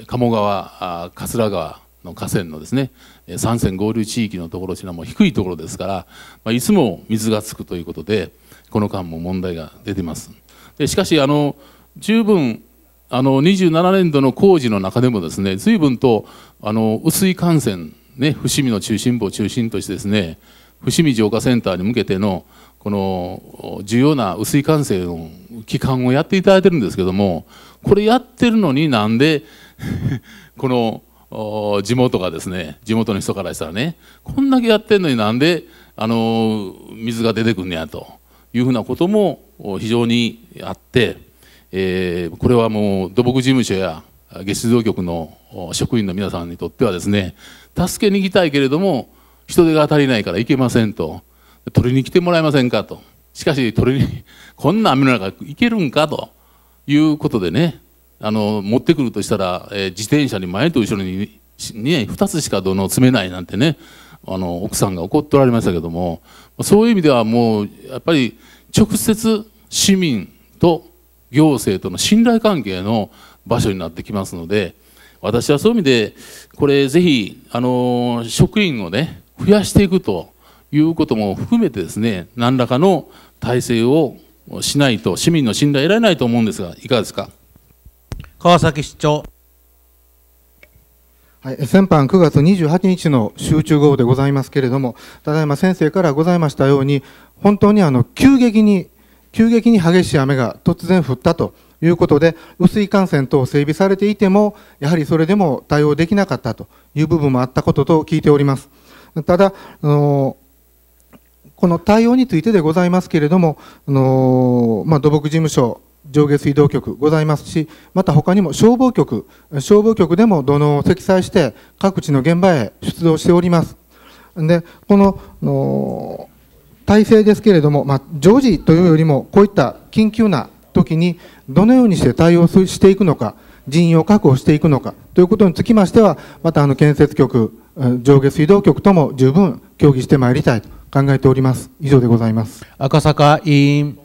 鴨川桂川の河川のですね三線合流地域のところというのはもう低いところですから、まあ、いつも水がつくということでこの間も問題が出てますでしかしあの十分あの27年度の工事の中でもですね随分とあの薄い幹線ね伏見の中心部を中心としてですね伏見浄化センターに向けてのこの重要な薄い幹線の期間をやっていただいてるんですけどもこれやってるのになんで この地元がですね地元の人からしたらねこんだけやってんのになんであの水が出てくんねやというふうなことも非常にあって、えー、これはもう土木事務所や下水道局の職員の皆さんにとってはですね助けに行きたいけれども人手が足りないから行けませんと取りに来てもらえませんかとしかし取りにこんな雨の中行けるんかということでねあの持ってくるとしたら、えー、自転車に前と後ろにね、2つしか土の詰めないなんてねあの奥さんが怒っておられましたけどもそういう意味ではもうやっぱり直接市民と行政との信頼関係の場所になってきますので私はそういう意味でこれぜひあの職員をね増やしていくということも含めてですね何らかの体制をしないと市民の信頼得られないと思うんですがいかがですか川崎市長。はい、先般9月28日の集中豪雨でございますけれども、ただいま先生からございましたように、本当にあの急激に、急激に激しい雨が突然降ったということで、雨水幹線等整備されていても、やはりそれでも対応できなかったという部分もあったことと聞いております。ただ、あのこの対応についてでございますけれども、あのまあ、土木事務所上下水道局ございますし、また他にも消防局、消防局でも土のを積載して各地の現場へ出動しております。で、この、の体制ですけれども、まあ、常時というよりも、こういった緊急な時にどのようにして対応していくのか、人員を確保していくのかということにつきましては、またあの建設局、上下水道局とも十分協議してまいりたいと考えております。以上でございます。赤坂委員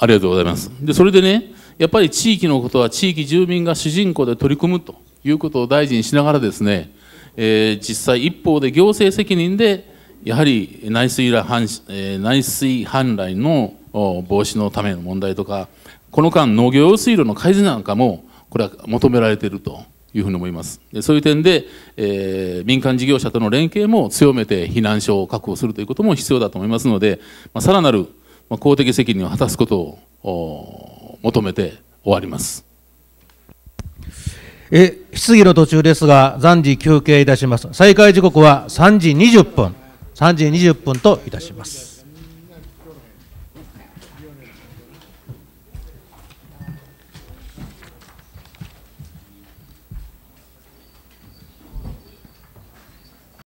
ありがとうございます。で、それでね、やっぱり地域のことは地域住民が主人公で取り組むということを大事にしながらですね、えー、実際一方で行政責任でやはり内水らはん、えー、内水氾濫の防止のための問題とか、この間農業用水路の改善なんかもこれは求められているというふうに思います。でそういう点で、えー、民間事業者との連携も強めて避難所を確保するということも必要だと思いますので、まあ、さらなるまあ、公的責任を果たすことを求めて終わります。え質疑の途中ですが、暫時休憩いたします。再開時刻は3時20分、3時20分といたします。